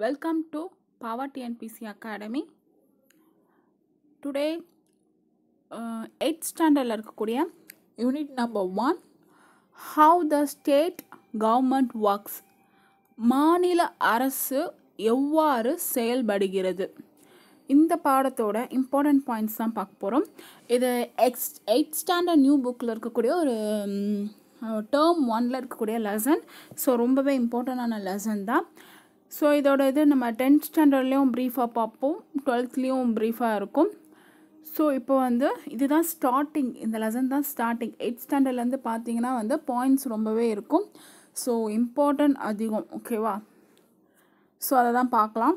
welcome to Power NBC academy today eight ஸ்டாண்டர்டில் இருக்கக்கூடிய unit number one how the state government works மாநில அரசு எவ்வாறு செயல்படுகிறது இந்த பாடத்தோட இம்பார்ட்டண்ட் பாயிண்ட்ஸ் தான் பார்க்க போகிறோம் இது எக்ஸ் எயிட் ஸ்டாண்டர்ட் நியூ புக்கில் இருக்கக்கூடிய ஒரு டேர்ம் ஒனில் இருக்கக்கூடிய லெசன் ஸோ ரொம்பவே இம்பார்ட்டண்டான லெசன் தான் ஸோ இதோட இது நம்ம டென்த் ஸ்டாண்டர்ட்லேயும் ப்ரீஃபாக பார்ப்போம் டுவெல்த்லேயும் ப்ரீஃபாக இருக்கும் ஸோ இப்போ வந்து இதுதான் ஸ்டார்டிங் இந்த லெசன் தான் ஸ்டார்டிங் எயிட் ஸ்டாண்டர்ட்லேருந்து பார்த்தீங்கன்னா வந்து பாயிண்ட்ஸ் ரொம்பவே இருக்கும் ஸோ இம்பார்ட்டன்ட் அதிகம் ஓகேவா ஸோ அதை தான் பார்க்கலாம்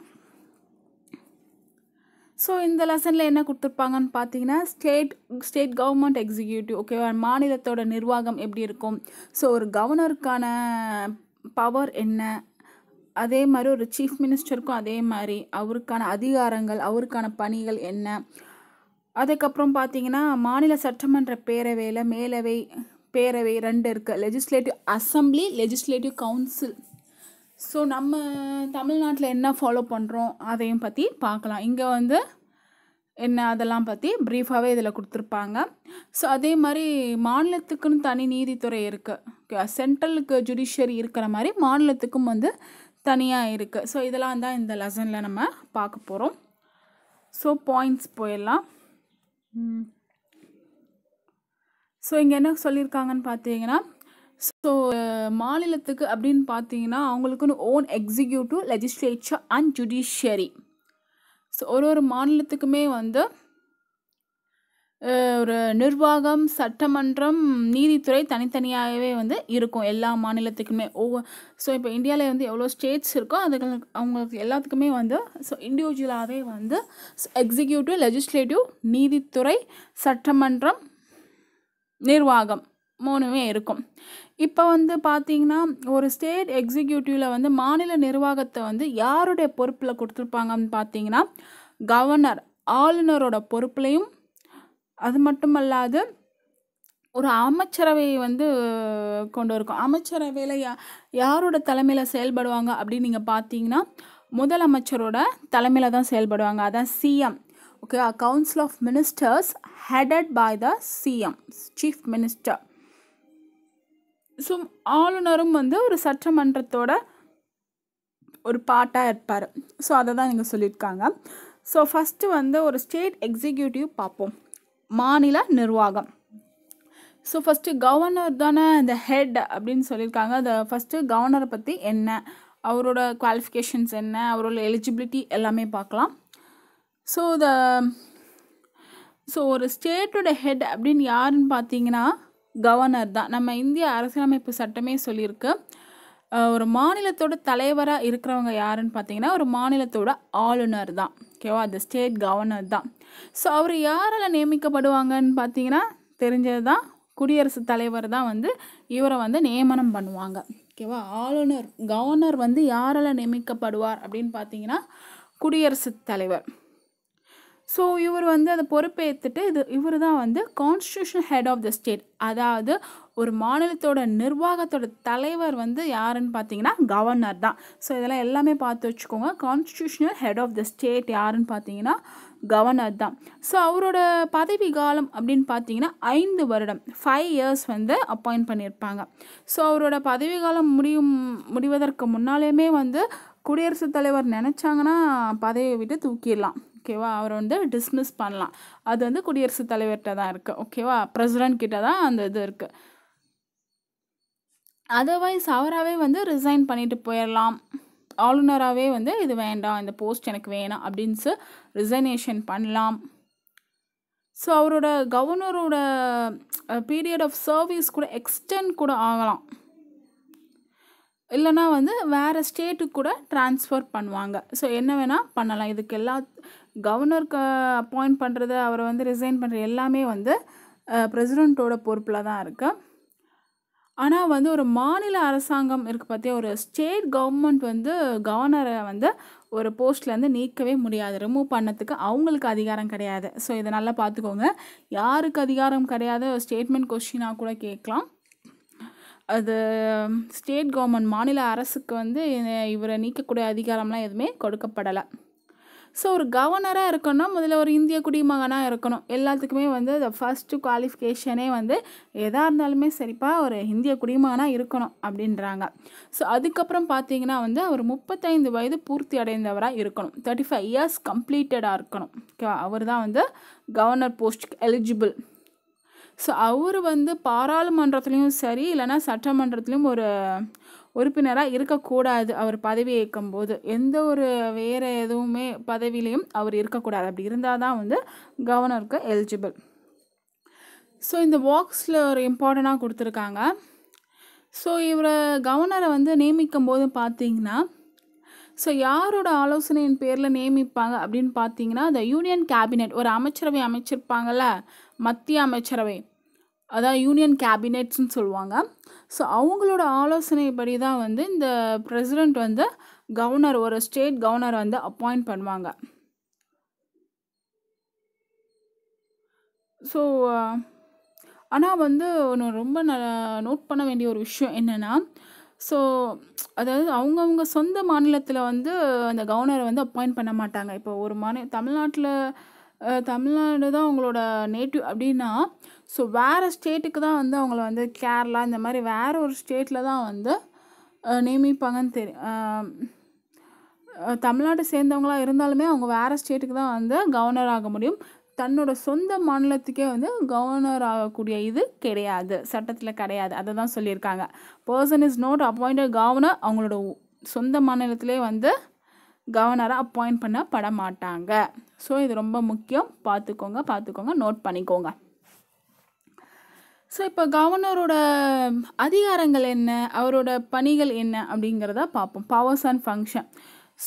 ஸோ இந்த லெசனில் என்ன கொடுத்துருப்பாங்கன்னு பார்த்தீங்கன்னா ஸ்டேட் ஸ்டேட் கவர்மெண்ட் எக்ஸிக்யூட்டிவ் ஓகேவா மாநிலத்தோட நிர்வாகம் எப்படி இருக்கும் ஸோ ஒரு கவர்னருக்கான பவர் என்ன அதே மாதிரி ஒரு சீஃப் மினிஸ்டருக்கும் அதே மாதிரி அவருக்கான அதிகாரங்கள் அவருக்கான பணிகள் என்ன அதுக்கப்புறம் பார்த்தீங்கன்னா மாநில சட்டமன்ற பேரவையில் மேலவை பேரவை ரெண்டு இருக்குது legislative assembly legislative council so நம்ம தமிழ்நாட்டில் என்ன ஃபாலோ பண்ணுறோம் அதையும் பற்றி பார்க்கலாம் இங்கே வந்து என்ன அதெல்லாம் பற்றி ப்ரீஃபாகவே இதில் கொடுத்துருப்பாங்க ஸோ அதே மாதிரி மாநிலத்துக்குன்னு தனி நீதித்துறை இருக்குது சென்ட்ரலுக்கு ஜுடிஷியரி இருக்கிற மாதிரி மாநிலத்துக்கும் வந்து தனியாக இருக்குது ஸோ இதெல்லாம் தான் இந்த லெசனில் நம்ம பார்க்க போகிறோம் ஸோ பாயிண்ட்ஸ் போயிடலாம் ஸோ இங்கே என்ன சொல்லியிருக்காங்கன்னு பார்த்தீங்கன்னா ஸோ மாநிலத்துக்கு அப்படின்னு பார்த்தீங்கன்னா அவங்களுக்குன்னு own executive legislature and judiciary so ஒரு ஒரு மாநிலத்துக்குமே வந்து ஒரு நிர்வாகம் சட்டமன்றம் நீதித்துறை தனித்தனியாகவே வந்து இருக்கும் எல்லா மாநிலத்துக்குமே ஒவ்வொரு ஸோ இப்போ இந்தியாவில் வந்து எவ்வளோ ஸ்டேட்ஸ் இருக்கோ அதுகளுக்கு அவங்களுக்கு எல்லாத்துக்குமே வந்து ஸோ இண்டிவிஜுவலாகவே வந்து எக்ஸிக்யூட்டிவ் லெஜிஸ்லேட்டிவ் நீதித்துறை சட்டமன்றம் நிர்வாகம் மூணுமே இருக்கும் இப்போ வந்து பார்த்திங்கன்னா ஒரு ஸ்டேட் எக்ஸிக்யூட்டிவில் வந்து மாநில நிர்வாகத்தை வந்து யாருடைய பொறுப்பில் கொடுத்துருப்பாங்கன்னு பார்த்தீங்கன்னா கவர்னர் ஆளுநரோட பொறுப்புலையும் அது மட்டுமல்லாது ஒரு அமைச்சரவையை வந்து கொண்டு இருக்கும் அமைச்சரவையில் யா யாரோட தலைமையில் செயல்படுவாங்க அப்படின்னு நீங்கள் பார்த்தீங்கன்னா முதலமைச்சரோட தலைமையில் தான் செயல்படுவாங்க அதான் CM okay council of ministers headed by the CM chief minister so ஆளுநரும் வந்து ஒரு சட்டமன்றத்தோட ஒரு பாட்டாக இருப்பார் ஸோ அதை தான் நீங்கள் சொல்லியிருக்காங்க ஸோ ஃபஸ்ட்டு வந்து ஒரு ஸ்டேட் எக்ஸிக்யூட்டிவ் பார்ப்போம் மாநில நிர்வாகம் ஸோ ஃபஸ்ட்டு கவர்னர் தானே இந்த ஹெட் அப்படின்னு சொல்லியிருக்காங்க அந்த ஃபஸ்ட்டு கவர்னரை பற்றி என்ன அவரோட குவாலிஃபிகேஷன்ஸ் என்ன அவரோட எலிஜிபிலிட்டி எல்லாமே பார்க்கலாம் ஸோ த ஸோ ஒரு ஸ்டேட்டோட ஹெட் அப்படின்னு யாருன்னு பார்த்தீங்கன்னா கவர்னர் தான் நம்ம இந்திய அரசியலமைப்பு சட்டமே சொல்லியிருக்கு ஒரு மாநிலத்தோட தலைவராக இருக்கிறவங்க யாருன்னு பார்த்தீங்கன்னா ஒரு மாநிலத்தோட ஆளுநர் தான் ஓகேவா அந்த ஸ்டேட் கவர்னர் தான் ஸோ அவர் யாரால் நியமிக்கப்படுவாங்கன்னு பார்த்தீங்கன்னா தெரிஞ்சது தான் குடியரசுத் தலைவர் தான் வந்து இவரை வந்து நியமனம் பண்ணுவாங்க ஓகேவா ஆளுநர் கவர்னர் வந்து யாரால் நியமிக்கப்படுவார் அப்படின்னு பார்த்தீங்கன்னா குடியரசுத் தலைவர் ஸோ இவர் வந்து அதை பொறுப்பேற்றுட்டு இது இவர் தான் வந்து constitution head of the state அதாவது ஒரு மாநிலத்தோட நிர்வாகத்தோட தலைவர் வந்து யாருன்னு பார்த்தீங்கன்னா கவர்னர் தான் ஸோ இதெல்லாம் எல்லாமே பார்த்து வச்சுக்கோங்க constitutional head of the state யாருன்னு பார்த்தீங்கன்னா கவர்னர் தான் ஸோ அவரோட பதவி காலம் அப்படின்னு பார்த்தீங்கன்னா ஐந்து வருடம் ஃபைவ் இயர்ஸ் வந்து அப்பாயிண்ட் பண்ணியிருப்பாங்க ஸோ அவரோட பதவி காலம் முடியும் முடிவதற்கு முன்னாலேயுமே வந்து குடியரசுத் தலைவர் நினச்சாங்கன்னா பதவியை விட்டு தூக்கிடலாம் ஓகேவா அவரை வந்து டிஸ்மிஸ் பண்ணலாம் அது வந்து குடியரசுத் தலைவர்கிட்ட தான் இருக்குது ஓகேவா பிரசிடென்ட் கிட்ட தான் அந்த இது இருக்குது அதர்வைஸ் அவராகவே வந்து ரிசைன் பண்ணிட்டு போயிடலாம் ஆளுநராகவே வந்து இது வேண்டாம் இந்த போஸ்ட் எனக்கு வேணாம் அப்படின்ஸு ரிசர்னேஷன் பண்ணலாம் ஸோ அவரோட கவர்னரோட பீரியட் ஆஃப் சர்வீஸ் கூட எக்ஸ்டெண்ட் கூட ஆகலாம் இல்லைனா வந்து வேறு ஸ்டேட்டுக்கு கூட டிரான்ஸ்ஃபர் பண்ணுவாங்க ஸோ என்ன வேணால் பண்ணலாம் இதுக்கு எல்லா கவர்னருக்கு அப்பாயிண்ட் பண்ணுறது அவரை வந்து ரிசைன் பண்ணுற எல்லாமே வந்து பிரசிடெண்ட்டோட பொறுப்பில் தான் இருக்குது ஆனால் வந்து ஒரு மாநில அரசாங்கம் இருக்குது பார்த்தியா ஒரு ஸ்டேட் கவர்மெண்ட் வந்து கவர்னரை வந்து ஒரு போஸ்ட்லேருந்து நீக்கவே முடியாது ரிமூவ் பண்ணத்துக்கு அவங்களுக்கு அதிகாரம் கிடையாது ஸோ இதை நல்லா பார்த்துக்கோங்க யாருக்கு அதிகாரம் கிடையாது ஸ்டேட்மெண்ட் கொஷினாக கூட கேட்கலாம் அது ஸ்டேட் கவர்மெண்ட் மாநில அரசுக்கு வந்து இவரை நீக்கக்கூடிய அதிகாரம்லாம் எதுவுமே கொடுக்கப்படலை ஸோ ஒரு கவர்னராக இருக்கணும் முதல்ல ஒரு இந்திய குடிமகனாக இருக்கணும் எல்லாத்துக்குமே வந்து ஃபஸ்ட்டு குவாலிஃபிகேஷனே வந்து எதாக இருந்தாலுமே சரிப்பா ஒரு இந்திய குடிமகனாக இருக்கணும் அப்படின்றாங்க ஸோ அதுக்கப்புறம் பார்த்தீங்கன்னா வந்து அவர் முப்பத்தைந்து வயது பூர்த்தி அடைந்தவராக இருக்கணும் தேர்ட்டி ஃபைவ் இயர்ஸ் கம்ப்ளீட்டடாக இருக்கணும் ஓகேவா அவர் தான் வந்து கவர்னர் போஸ்ட்டுக்கு எலிஜிபிள் ஸோ அவர் வந்து பாராளுமன்றத்துலேயும் சரி இல்லைனா சட்டமன்றத்துலேயும் ஒரு உறுப்பினராக இருக்கக்கூடாது அவர் பதவி ஏற்கும் போது எந்த ஒரு வேறு எதுவுமே பதவியிலையும் அவர் இருக்கக்கூடாது அப்படி இருந்தால் தான் வந்து கவர்னருக்கு எலிஜிபிள் ஸோ இந்த வாக்ஸில் ஒரு இம்பார்ட்டண்ட்டாக கொடுத்துருக்காங்க ஸோ இவரை கவர்னரை வந்து நியமிக்கும் போது பார்த்தீங்கன்னா ஸோ யாரோட ஆலோசனையின் பேரில் நியமிப்பாங்க அப்படின்னு பார்த்தீங்கன்னா த யூனியன் கேபினெட் ஒரு அமைச்சரவை அமைச்சிருப்பாங்கள்ல மத்திய அமைச்சரவை அதான் யூனியன் கேபினெட்ஸ்னு சொல்லுவாங்க ஸோ அவங்களோட ஆலோசனைப்படி தான் வந்து இந்த ப்ரெசிடெண்ட் வந்து கவர்னர் ஒரு ஸ்டேட் கவர்னர் வந்து அப்பாயிண்ட் பண்ணுவாங்க ஸோ ஆனால் வந்து ஒன்று ரொம்ப ந நோட் பண்ண வேண்டிய ஒரு விஷயம் என்னென்னா ஸோ அதாவது அவங்கவுங்க சொந்த மாநிலத்தில் வந்து அந்த கவர்னரை வந்து அப்பாயிண்ட் பண்ண மாட்டாங்க இப்போ ஒரு மாநில தமிழ்நாட்டில் தமிழ்நாடு தான் அவங்களோட நேட்டிவ் அப்படின்னா ஸோ வேறு ஸ்டேட்டுக்கு தான் வந்து அவங்கள வந்து கேரளா இந்த மாதிரி வேறு ஒரு ஸ்டேட்டில் தான் வந்து நியமிப்பாங்கன்னு தெரியும் தமிழ்நாட்டை சேர்ந்தவங்களாக இருந்தாலுமே அவங்க வேறு ஸ்டேட்டுக்கு தான் வந்து கவர்னர் ஆக முடியும் தன்னோட சொந்த மாநிலத்துக்கே வந்து கவர்னர் ஆகக்கூடிய இது கிடையாது சட்டத்தில் கிடையாது அதை தான் சொல்லியிருக்காங்க person is not appointed governor அவங்களோட சொந்த மாநிலத்திலே வந்து கவர்னராக அப்பாயிண்ட் பண்ணப்பட மாட்டாங்க ஸோ இது ரொம்ப முக்கியம் பார்த்துக்கோங்க பார்த்துக்கோங்க நோட் பண்ணிக்கோங்க ஸோ இப்போ கவர்னரோட அதிகாரங்கள் என்ன அவரோட பணிகள் என்ன அப்படிங்கிறத பார்ப்போம் பவர்ஸ் அண்ட் ஃபங்க்ஷன்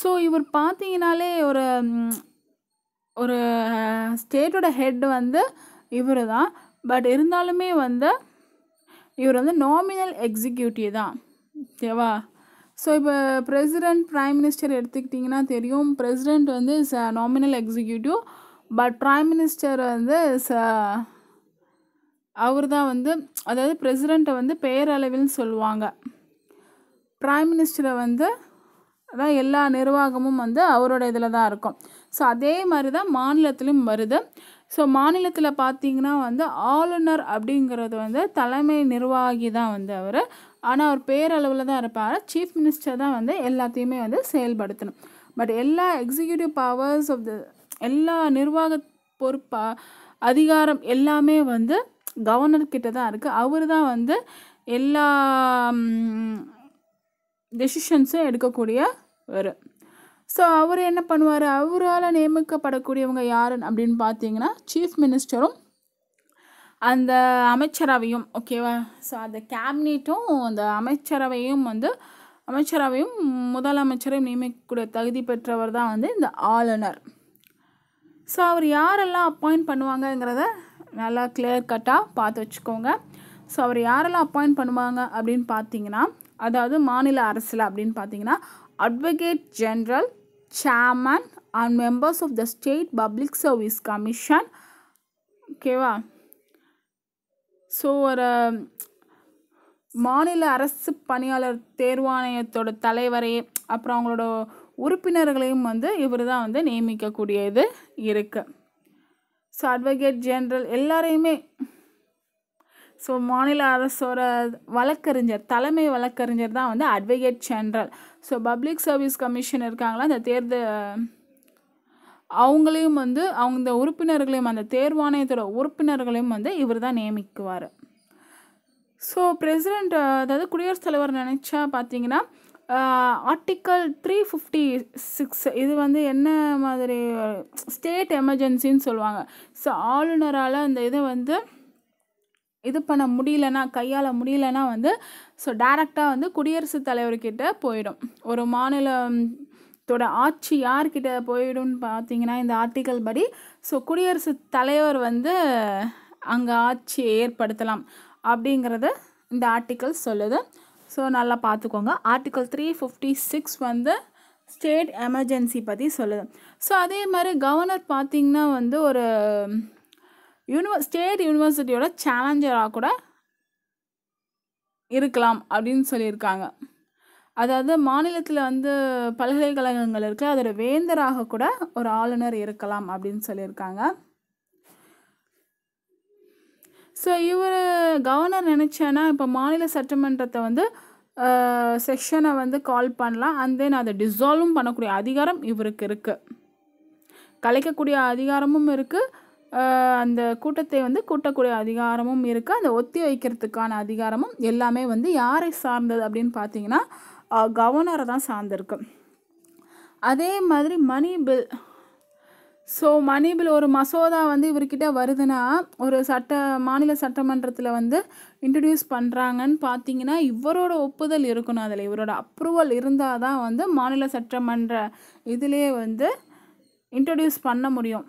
ஸோ இவர் பார்த்தீங்கனாலே ஒரு ஒரு ஸ்டேட்டோட ஹெட் வந்து இவர் தான் பட் இருந்தாலுமே வந்து இவர் வந்து நாமினல் எக்ஸிக்யூட்டிவ் தான் ஓகேவா ஸோ இப்போ பிரசிடெண்ட் ப்ரைம் மினிஸ்டர் எடுத்துக்கிட்டிங்கன்னா தெரியும் பிரசிடெண்ட் வந்து is nominal executive but prime minister வந்து இஸ் அவர் தான் வந்து அதாவது பிரசிடெண்ட்டை வந்து பெயரளவில் சொல்லுவாங்க ப்ரைம் மினிஸ்டரை வந்து அதான் எல்லா நிர்வாகமும் வந்து அவரோட இதில் தான் இருக்கும் ஸோ அதே மாதிரி தான் மாநிலத்திலும் வருது ஸோ மாநிலத்தில் பார்த்திங்கன்னா வந்து ஆளுநர் அப்படிங்கிறது வந்து தலைமை நிர்வாகி தான் வந்து அவர் ஆனால் அவர் பேரளவில் தான் இருப்பார் சீஃப் மினிஸ்டர் தான் வந்து எல்லாத்தையுமே வந்து செயல்படுத்தணும் பட் எல்லா எக்ஸிக்யூட்டிவ் பவர்ஸ் ஆஃப் த எல்லா நிர்வாக பொறுப்பாக அதிகாரம் எல்லாமே வந்து கவர்னர்கிட்ட தான் இருக்குது அவர் தான் வந்து எல்லா டெசிஷன்ஸும் எடுக்கக்கூடிய ஒரு ஸோ அவர் என்ன பண்ணுவார் அவரால் நியமிக்கப்படக்கூடியவங்க யாருன்னு அப்படின்னு பார்த்தீங்கன்னா சீஃப் மினிஸ்டரும் அந்த அமைச்சரவையும் ஓகேவா ஸோ அந்த கேபினெட்டும் அந்த அமைச்சரவையும் வந்து அமைச்சரவையும் முதலமைச்சரையும் நியமிக்கக்கூடிய தகுதி பெற்றவர் தான் வந்து இந்த ஆளுநர் ஸோ அவர் யாரெல்லாம் அப்பாயிண்ட் பண்ணுவாங்கங்கிறத நல்லா கிளியர் கட்டாக பார்த்து வச்சுக்கோங்க ஸோ அவர் யாரெல்லாம் அப்பாயிண்ட் பண்ணுவாங்க அப்படின்னு பார்த்தீங்கன்னா அதாவது மாநில அரசில் அப்படின்னு பார்த்தீங்கன்னா advocate general chairman and members of the state public service commission ஓகேவா ஸோ ஒரு மாநில அரசு பணியாளர் தேர்வாணையத்தோட தலைவரை அப்புறம் அவங்களோட உறுப்பினர்களையும் வந்து இவர் தான் வந்து நியமிக்கக்கூடியது இருக்குது ஸோ அட்வொகேட் ஜென்ரல் எல்லாரையுமே ஸோ மாநில அரசோட வழக்கறிஞர் தலைமை வழக்கறிஞர் தான் வந்து advocate general so public service commission இருக்காங்களா அந்த தேர்தல் அவங்களையும் வந்து அவங்க இந்த உறுப்பினர்களையும் அந்த தேர்வாணையத்தோட உறுப்பினர்களையும் வந்து இவர் தான் நியமிக்குவார் ஸோ பிரசிடெண்ட் அதாவது குடியரசுத் தலைவர் நினச்சா பார்த்தீங்கன்னா ஆர்டிக்கல் த்ரீ ஃபிஃப்டி சிக்ஸ் இது வந்து என்ன மாதிரி ஸ்டேட் எமர்ஜென்சின்னு சொல்லுவாங்க ஸோ ஆளுநரால் அந்த இதை வந்து இது பண்ண முடியலன்னா கையால் முடியலன்னா வந்து ஸோ டேரெக்டாக வந்து குடியரசுத் தலைவர்கிட்ட போயிடும் ஒரு மாநிலத்தோட தோட ஆட்சி யார்கிட்ட போயிடும்னு பார்த்தீங்கன்னா இந்த ஆர்டிக்கல் படி ஸோ குடியரசுத் தலைவர் வந்து அங்கே ஆட்சியை ஏற்படுத்தலாம் அப்படிங்கிறத இந்த ஆர்டிக்கல் சொல்லுது ஸோ நல்லா பார்த்துக்கோங்க ஆர்டிக்கல் த்ரீ ஃபிஃப்டி சிக்ஸ் வந்து ஸ்டேட் எமர்ஜென்சி பற்றி சொல்லுது ஸோ அதே மாதிரி கவர்னர் பார்த்திங்கன்னா வந்து ஒரு யூனிவர் ஸ்டேட் யூனிவர்சிட்டியோட சேலஞ்சராக கூட இருக்கலாம் அப்படின்னு சொல்லியிருக்காங்க அதாவது மாநிலத்தில் வந்து பல்கலைக்கழகங்கள் இருக்குது அதோட வேந்தராக கூட ஒரு ஆளுநர் இருக்கலாம் அப்படின்னு சொல்லியிருக்காங்க ஸோ இவர் கவர்னர் நினச்சேன்னா இப்போ மாநில சட்டமன்றத்தை வந்து செக்ஷனை வந்து கால் பண்ணலாம் அண்ட் தென் அதை டிசால்வும் பண்ணக்கூடிய அதிகாரம் இவருக்கு இருக்குது கலைக்கக்கூடிய அதிகாரமும் இருக்குது அந்த கூட்டத்தை வந்து கூட்டக்கூடிய அதிகாரமும் இருக்குது அந்த ஒத்தி வைக்கிறதுக்கான அதிகாரமும் எல்லாமே வந்து யாரை சார்ந்தது அப்படின்னு பார்த்தீங்கன்னா கவர்னரை தான் சார்ந்திருக்கு அதே மாதிரி மணி பில் ஸோ மணிபில் ஒரு மசோதா வந்து இவர்கிட்ட வருதுன்னா ஒரு சட்ட மாநில சட்டமன்றத்தில் வந்து இன்ட்ரடியூஸ் பண்ணுறாங்கன்னு பார்த்தீங்கன்னா இவரோட ஒப்புதல் இருக்கணும் அதில் இவரோட அப்ரூவல் இருந்தால் தான் வந்து மாநில சட்டமன்ற இதிலே வந்து இன்ட்ரடியூஸ் பண்ண முடியும்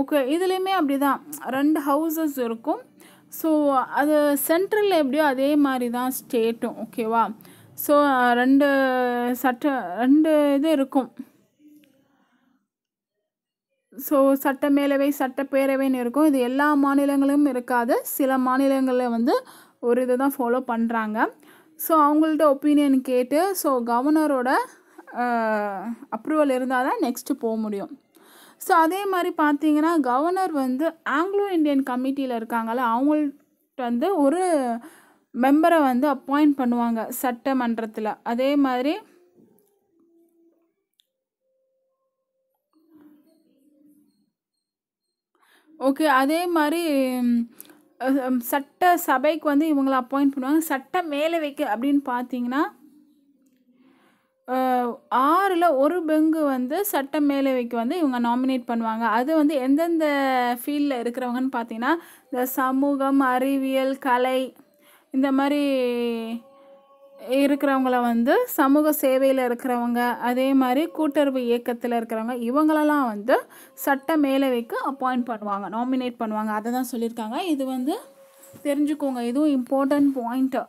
ஓகே இதுலேயுமே அப்படி தான் ரெண்டு ஹவுசஸ் இருக்கும் ஸோ அது சென்ட்ரலில் எப்படியோ அதே மாதிரி தான் ஸ்டேட்டும் ஓகேவா ஸோ ரெண்டு சட்ட ரெண்டு இது இருக்கும் ஸோ சட்ட மேலவை சட்டப்பேரவைன்னு இருக்கும் இது எல்லா மாநிலங்களும் இருக்காது சில மாநிலங்களில் வந்து ஒரு இதை தான் ஃபாலோ பண்ணுறாங்க ஸோ அவங்கள்ட்ட ஒப்பீனியன் கேட்டு ஸோ கவர்னரோட அப்ரூவல் இருந்தால் தான் நெக்ஸ்ட்டு போக முடியும் ஸோ அதே மாதிரி பார்த்தீங்கன்னா கவர்னர் வந்து ஆங்கிலோ இந்தியன் கமிட்டியில் இருக்காங்கள்ல அவங்கள்ட்ட வந்து ஒரு மெம்பரை வந்து அப்பாயிண்ட் பண்ணுவாங்க சட்டமன்றத்தில் அதே மாதிரி ஓகே அதே மாதிரி சட்ட சபைக்கு வந்து இவங்களை அப்பாயிண்ட் பண்ணுவாங்க சட்ட மேலே வைக்க அப்படின்னு பார்த்தீங்கன்னா ஆறில் ஒரு பெங்கு வந்து சட்ட மேலவைக்கு வந்து இவங்க நாமினேட் பண்ணுவாங்க அது வந்து எந்தெந்த ஃபீல்டில் இருக்கிறவங்கன்னு பார்த்தீங்கன்னா இந்த சமூகம் அறிவியல் கலை இந்த மாதிரி இருக்கிறவங்கள வந்து சமூக சேவையில் இருக்கிறவங்க அதே மாதிரி கூட்டுறவு இயக்கத்தில் இருக்கிறவங்க இவங்களெல்லாம் வந்து சட்ட மேலவைக்கு அப்பாயிண்ட் பண்ணுவாங்க நாமினேட் பண்ணுவாங்க அதை தான் சொல்லியிருக்காங்க இது வந்து தெரிஞ்சுக்கோங்க இதுவும் இம்பார்ட்டண்ட் பாயிண்ட்டு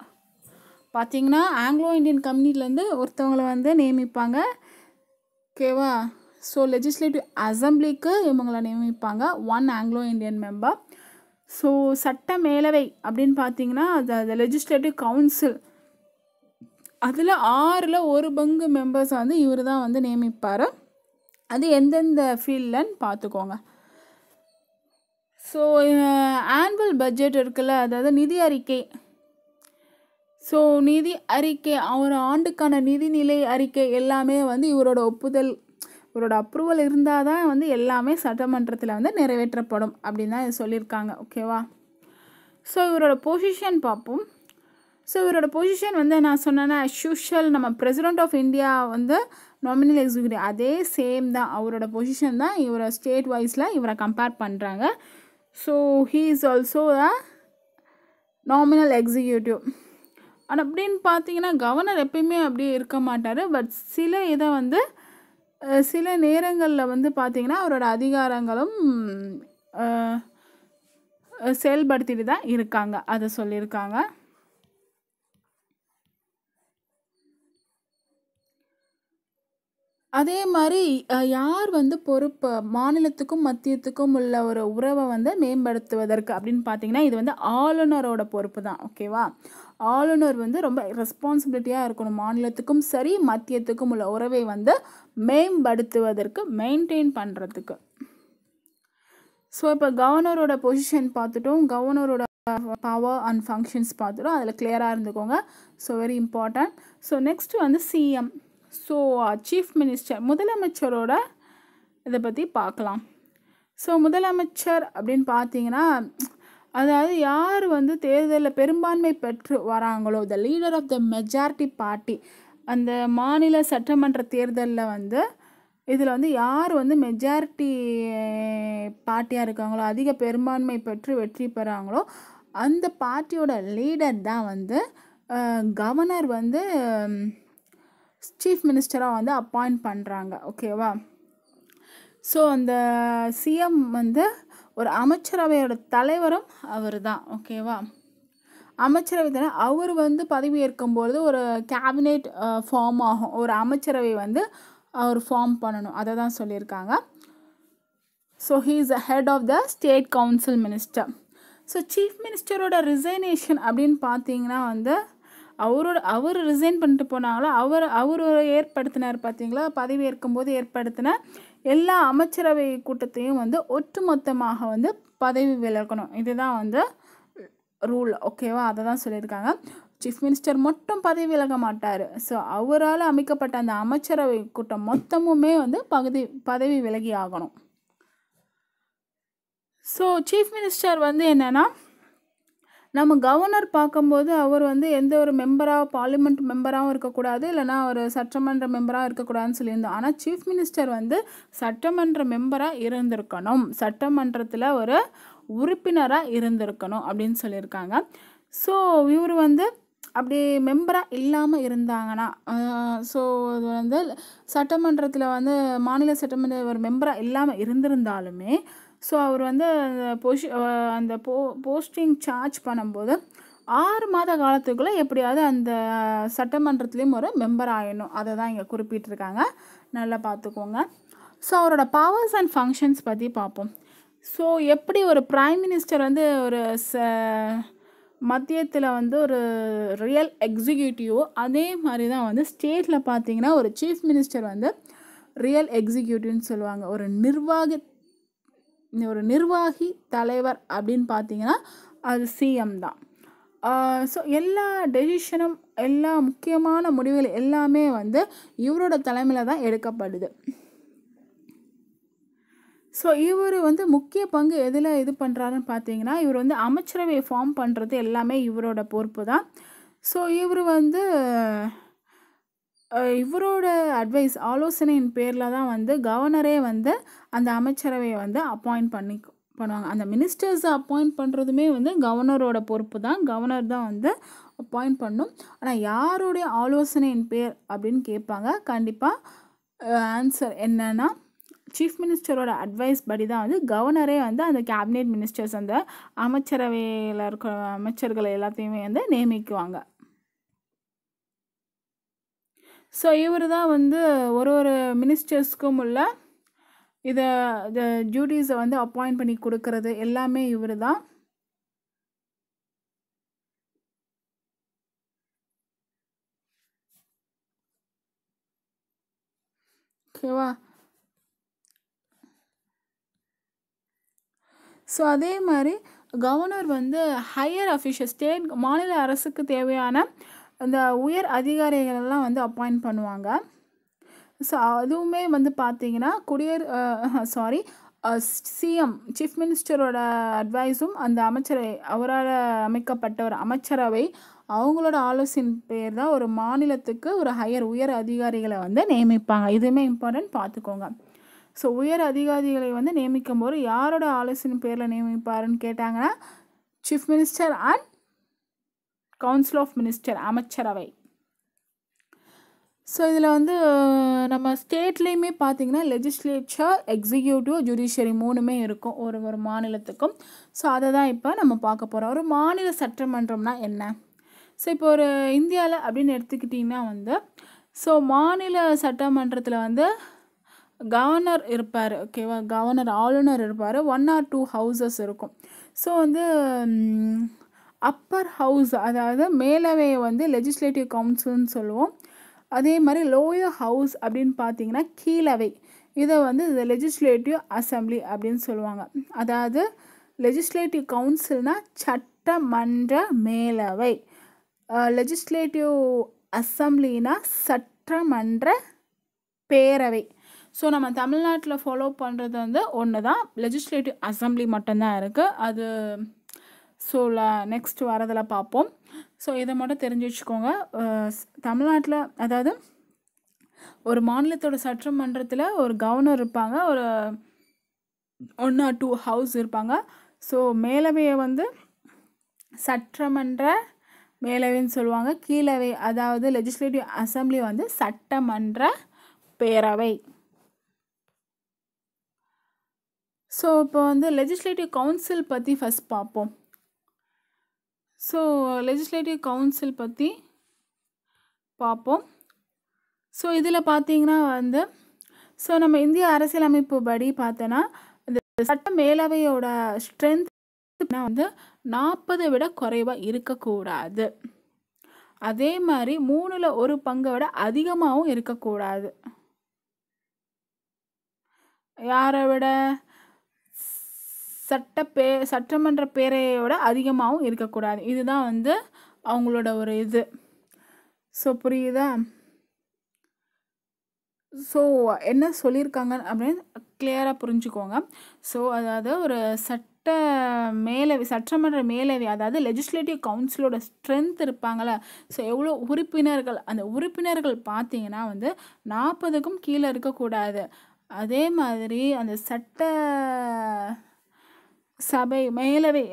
பார்த்திங்கன்னா ஆங்கிலோ இந்தியன் கம்பெனிலேருந்து ஒருத்தவங்களை வந்து நியமிப்பாங்க ஓகேவா ஸோ லெஜிஸ்லேட்டிவ் அசம்பிளிக்கு இவங்களை நியமிப்பாங்க one Anglo Indian member so சட்ட மேலவை அப்படின்னு பார்த்தீங்கன்னா அது லெஜிஸ்லேட்டிவ் கவுன்சில் அதில் ஆறில் ஒரு பங்கு மெம்பர்ஸ் வந்து இவர் தான் வந்து நியமிப்பார் அது எந்தெந்த ஃபீல்டுன்னு பார்த்துக்கோங்க ஸோ ஆனுவல் பட்ஜெட் இருக்குல்ல அதாவது நிதி அறிக்கை ஸோ நிதி அறிக்கை அவர் ஆண்டுக்கான நிதிநிலை அறிக்கை எல்லாமே வந்து இவரோட ஒப்புதல் இவரோட அப்ரூவல் இருந்தால் தான் வந்து எல்லாமே சட்டமன்றத்தில் வந்து நிறைவேற்றப்படும் அப்படின்னு தான் சொல்லியிருக்காங்க ஓகேவா ஸோ இவரோட பொசிஷன் பார்ப்போம் ஸோ இவரோட பொசிஷன் வந்து நான் சொன்னேன்னா ஷூஷல் நம்ம பிரசிடென்ட் ஆஃப் இந்தியா வந்து நாமினல் எக்ஸிக்யூட்டிவ் அதே சேம் தான் அவரோட பொசிஷன் தான் இவரை ஸ்டேட் வைஸில் இவரை கம்பேர் பண்ணுறாங்க so he is also a nominal executive and அப்படின்னு பார்த்தீங்கன்னா கவர்னர் எப்பயுமே அப்படியே இருக்க மாட்டார் பட் சில இதை வந்து சில நேரங்களில் வந்து பார்த்திங்கன்னா அவரோட அதிகாரங்களும் செயல்படுத்திட்டு தான் இருக்காங்க அதை சொல்லியிருக்காங்க அதே மாதிரி யார் வந்து பொறுப்பு மாநிலத்துக்கும் மத்தியத்துக்கும் உள்ள ஒரு உறவை வந்து மேம்படுத்துவதற்கு அப்படின்னு பார்த்தீங்கன்னா இது வந்து ஆளுநரோட பொறுப்பு தான் ஓகேவா ஆளுநர் வந்து ரொம்ப ரெஸ்பான்சிபிலிட்டியாக இருக்கணும் மாநிலத்துக்கும் சரி மத்தியத்துக்கும் உள்ள உறவை வந்து மேம்படுத்துவதற்கு மெயின்டைன் பண்ணுறதுக்கு ஸோ இப்போ கவர்னரோட பொசிஷன் பார்த்துட்டோம் கவர்னரோட பவர் அண்ட் ஃபங்க்ஷன்ஸ் பார்த்துட்டோம் அதில் கிளியராக இருந்துக்கோங்க so very important so next வந்து சிஎம் ஸோ சீஃப் மினிஸ்டர் முதலமைச்சரோட இதை பற்றி பார்க்கலாம் ஸோ முதலமைச்சர் அப்படின்னு பார்த்தீங்கன்னா அதாவது யார் வந்து தேர்தலில் பெரும்பான்மை பெற்று வராங்களோ the leader of the majority party அந்த மாநில சட்டமன்ற தேர்தலில் வந்து இதில் வந்து யார் வந்து மெஜாரிட்டி பார்ட்டியாக இருக்காங்களோ அதிக பெரும்பான்மை பெற்று வெற்றி பெறாங்களோ அந்த பார்ட்டியோட லீடர் தான் வந்து கவர்னர் uh, வந்து um, சீஃப் மினிஸ்டராக வந்து அப்பாயிண்ட் பண்ணுறாங்க ஓகேவா ஸோ அந்த சிஎம் வந்து ஒரு அமைச்சரவையோட தலைவரும் அவர் தான் ஓகேவா அமைச்சரவை தான் அவர் வந்து பதவியேற்கும்பொழுது ஒரு கேபினெட் ஃபார்ம் ஆகும் ஒரு அமைச்சரவை வந்து அவர் ஃபார்ம் பண்ணணும் அதை தான் சொல்லியிருக்காங்க so he is a head of the state council minister so chief மினிஸ்டரோட ரிசைனேஷன் அப்படின்னு பார்த்தீங்கன்னா வந்து அவரோட அவர் ரிசைன் பண்ணிட்டு போனாங்களோ அவர் அவர் ஏற்படுத்தினார் பார்த்தீங்களா பதவி ஏற்கும்போது ஏற்படுத்தின எல்லா அமைச்சரவை கூட்டத்தையும் வந்து ஒட்டுமொத்தமாக வந்து பதவி விலகணும் இதுதான் வந்து ரூல் ஓகேவா அதை தான் சொல்லியிருக்காங்க சீஃப் மினிஸ்டர் மட்டும் பதவி விலக மாட்டார் ஸோ அவரால் அமைக்கப்பட்ட அந்த அமைச்சரவை கூட்டம் மொத்தமுமே வந்து பகுதி பதவி விலகி ஆகணும் ஸோ சீஃப் மினிஸ்டர் வந்து என்னென்னா நம்ம கவர்னர் பார்க்கும்போது அவர் வந்து எந்த ஒரு மெம்பராக பார்லிமெண்ட் மெம்பராகவும் இருக்கக்கூடாது இல்லைனா ஒரு சட்டமன்ற மெம்பராக இருக்கக்கூடாதுன்னு சொல்லியிருந்தோம் ஆனால் சீஃப் மினிஸ்டர் வந்து சட்டமன்ற மெம்பராக இருந்திருக்கணும் சட்டமன்றத்தில் ஒரு உறுப்பினராக இருந்திருக்கணும் அப்படின்னு சொல்லியிருக்காங்க ஸோ இவர் வந்து அப்படி மெம்பராக இல்லாமல் இருந்தாங்கன்னா ஸோ அது வந்து சட்டமன்றத்தில் வந்து மாநில சட்டமன்ற ஒரு மெம்பராக இல்லாமல் இருந்திருந்தாலுமே ஸோ அவர் வந்து அந்த பொஷி அந்த போ போஸ்டிங் சார்ஜ் பண்ணும்போது ஆறு மாத காலத்துக்குள்ளே எப்படியாவது அந்த சட்டமன்றத்துலேயும் ஒரு மெம்பர் ஆகிடணும் அதை தான் இங்கே குறிப்பிட்டிருக்காங்க நல்லா பார்த்துக்கோங்க ஸோ அவரோட பவர்ஸ் அண்ட் ஃபங்க்ஷன்ஸ் பற்றி பார்ப்போம் ஸோ எப்படி ஒரு ப்ரைம் மினிஸ்டர் வந்து ஒரு ச மத்தியத்தில் வந்து ஒரு ரியல் எக்ஸிக்யூட்டிவோ அதே மாதிரி தான் வந்து ஸ்டேட்டில் பார்த்தீங்கன்னா ஒரு சீஃப் மினிஸ்டர் வந்து ரியல் எக்ஸிக்யூட்டிவ்னு சொல்லுவாங்க ஒரு நிர்வாகி ஒரு நிர்வாகி தலைவர் அப்படின்னு பார்த்தீங்கன்னா அது சிஎம் தான் ஸோ எல்லா டெசிஷனும் எல்லா முக்கியமான முடிவுகள் எல்லாமே வந்து இவரோட தலைமையில் தான் எடுக்கப்படுது ஸோ இவர் வந்து முக்கிய பங்கு எதில் இது பண்ணுறாருன்னு பார்த்தீங்கன்னா இவர் வந்து அமைச்சரவை ஃபார்ம் பண்ணுறது எல்லாமே இவரோட பொறுப்பு தான் ஸோ இவர் வந்து இவரோட அட்வைஸ் ஆலோசனையின் பேரில் தான் வந்து கவர்னரே வந்து அந்த அமைச்சரவையை வந்து அப்பாயிண்ட் பண்ணி பண்ணுவாங்க அந்த மினிஸ்டர்ஸை அப்பாயிண்ட் பண்ணுறதுமே வந்து கவர்னரோட பொறுப்பு தான் கவர்னர் தான் வந்து அப்பாயிண்ட் பண்ணும் ஆனால் யாருடைய ஆலோசனையின் பேர் அப்படின்னு கேட்பாங்க கண்டிப்பாக ஆன்சர் என்னென்னா சீஃப் மினிஸ்டரோட அட்வைஸ் படி தான் வந்து கவர்னரே வந்து அந்த கேபினெட் மினிஸ்டர்ஸ் அந்த அமைச்சரவையில் இருக்கிற அமைச்சர்களை எல்லாத்தையுமே வந்து நியமிக்குவாங்க ஸோ இவர் தான் வந்து ஒரு ஒரு மினிஸ்டர்ஸ்க்கும் உள்ள இதை இந்த டியூட்டிஸை வந்து அப்பாயிண்ட் பண்ணி கொடுக்கறது எல்லாமே இவர் தான் ஓகேவா ஸோ அதே மாதிரி கவர்னர் வந்து ஹையர் அஃபிஷியல் ஸ்டேட் மாநில அரசுக்கு தேவையான அந்த உயர் அதிகாரிகளெல்லாம் வந்து அப்பாயிண்ட் பண்ணுவாங்க ஸோ அதுவுமே வந்து பார்த்திங்கன்னா குடியர் சாரி சிஎம் சீஃப் மினிஸ்டரோட அட்வைஸும் அந்த அமைச்சரை அவரால் அமைக்கப்பட்ட ஒரு அமைச்சரவை அவங்களோட ஆலோசனை பேர் தான் ஒரு மாநிலத்துக்கு ஒரு ஹையர் உயர் அதிகாரிகளை வந்து நியமிப்பாங்க இதுவுமே இம்பார்ட்டன்ட் பார்த்துக்கோங்க ஸோ உயர் அதிகாரிகளை வந்து நியமிக்கும் போது யாரோட ஆலோசனை பேரில் நியமிப்பாருன்னு கேட்டாங்கன்னா chief minister and council of minister அமைச்சரவை ஸோ இதில் வந்து நம்ம ஸ்டேட்லேயுமே பார்த்திங்கன்னா லெஜிஸ்லேச்சர் எக்ஸிக்யூட்டிவ் ஜுடிஷியரி மூணுமே இருக்கும் ஒரு ஒரு மாநிலத்துக்கும் ஸோ அதை தான் இப்போ நம்ம பார்க்க போகிறோம் ஒரு மாநில சட்டமன்றம்னா என்ன ஸோ இப்போ ஒரு இந்தியாவில் அப்படின்னு எடுத்துக்கிட்டிங்கன்னா வந்து ஸோ மாநில சட்டமன்றத்தில் வந்து கவர்னர் இருப்பார் ஓகேவா கவர்னர் ஆளுநர் இருப்பார் ஒன் ஆர் டூ ஹவுசஸ் இருக்கும் ஸோ வந்து அப்பர் ஹவுஸ் அதாவது மேலவையை வந்து லெஜிஸ்லேட்டிவ் கவுன்சில்னு சொல்லுவோம் அதே மாதிரி லோயர் ஹவுஸ் அப்படின்னு பார்த்தீங்கன்னா கீழவை இதை வந்து இந்த லெஜிஸ்லேட்டிவ் அசம்பிளி அப்படின்னு சொல்லுவாங்க அதாவது லெஜிஸ்லேட்டிவ் கவுன்சில்னா சட்டமன்ற மேலவை லெஜிஸ்லேட்டிவ் அசம்பிளினா சட்டமன்ற பேரவை ஸோ நம்ம தமிழ்நாட்டில் ஃபாலோ பண்ணுறது வந்து ஒன்று தான் லெஜிஸ்லேட்டிவ் அசம்பிளி மட்டும்தான் இருக்குது அது ஸோ நெக்ஸ்ட் வரதில் பார்ப்போம் ஸோ இதை மட்டும் தெரிஞ்சு வச்சுக்கோங்க தமிழ்நாட்டில் அதாவது ஒரு மாநிலத்தோட சட்டமன்றத்தில் ஒரு கவர்னர் இருப்பாங்க ஒரு ஒன் ஆர் டூ ஹவுஸ் இருப்பாங்க ஸோ மேலவையை வந்து சட்டமன்ற மேலவைன்னு சொல்லுவாங்க கீழவை அதாவது லெஜிஸ்லேட்டிவ் அசம்பிளி வந்து சட்டமன்ற பேரவை ஸோ இப்போ வந்து லெஜிஸ்லேட்டிவ் கவுன்சில் பற்றி ஃபஸ்ட் பார்ப்போம் ஸோ லெஜிஸ்லேட்டிவ் கவுன்சில் பற்றி பார்ப்போம் ஸோ இதில் பார்த்தீங்கன்னா வந்து ஸோ நம்ம இந்திய அரசியலமைப்பு படி பார்த்தோன்னா இந்த சட்ட மேலவையோட ஸ்ட்ரென்த் வந்து நாற்பதை விட குறைவாக இருக்கக்கூடாது அதே மாதிரி மூணில் ஒரு பங்கை விட அதிகமாகவும் இருக்கக்கூடாது யாரை விட சட்ட பே சட்டமன்ற பேரையோட அதிகமாகவும் இருக்கக்கூடாது இதுதான் வந்து அவங்களோட ஒரு இது ஸோ புரியுதா ஸோ என்ன சொல்லியிருக்காங்க அப்படின்னு கிளியராக புரிஞ்சுக்கோங்க ஸோ அதாவது ஒரு சட்ட மேலவை சட்டமன்ற மேலவை அதாவது லெஜிஸ்லேட்டிவ் கவுன்சிலோட ஸ்ட்ரென்த் இருப்பாங்களே ஸோ எவ்வளோ உறுப்பினர்கள் அந்த உறுப்பினர்கள் பார்த்தீங்கன்னா வந்து நாற்பதுக்கும் கீழே இருக்கக்கூடாது அதே மாதிரி அந்த சட்ட சபை மேலவை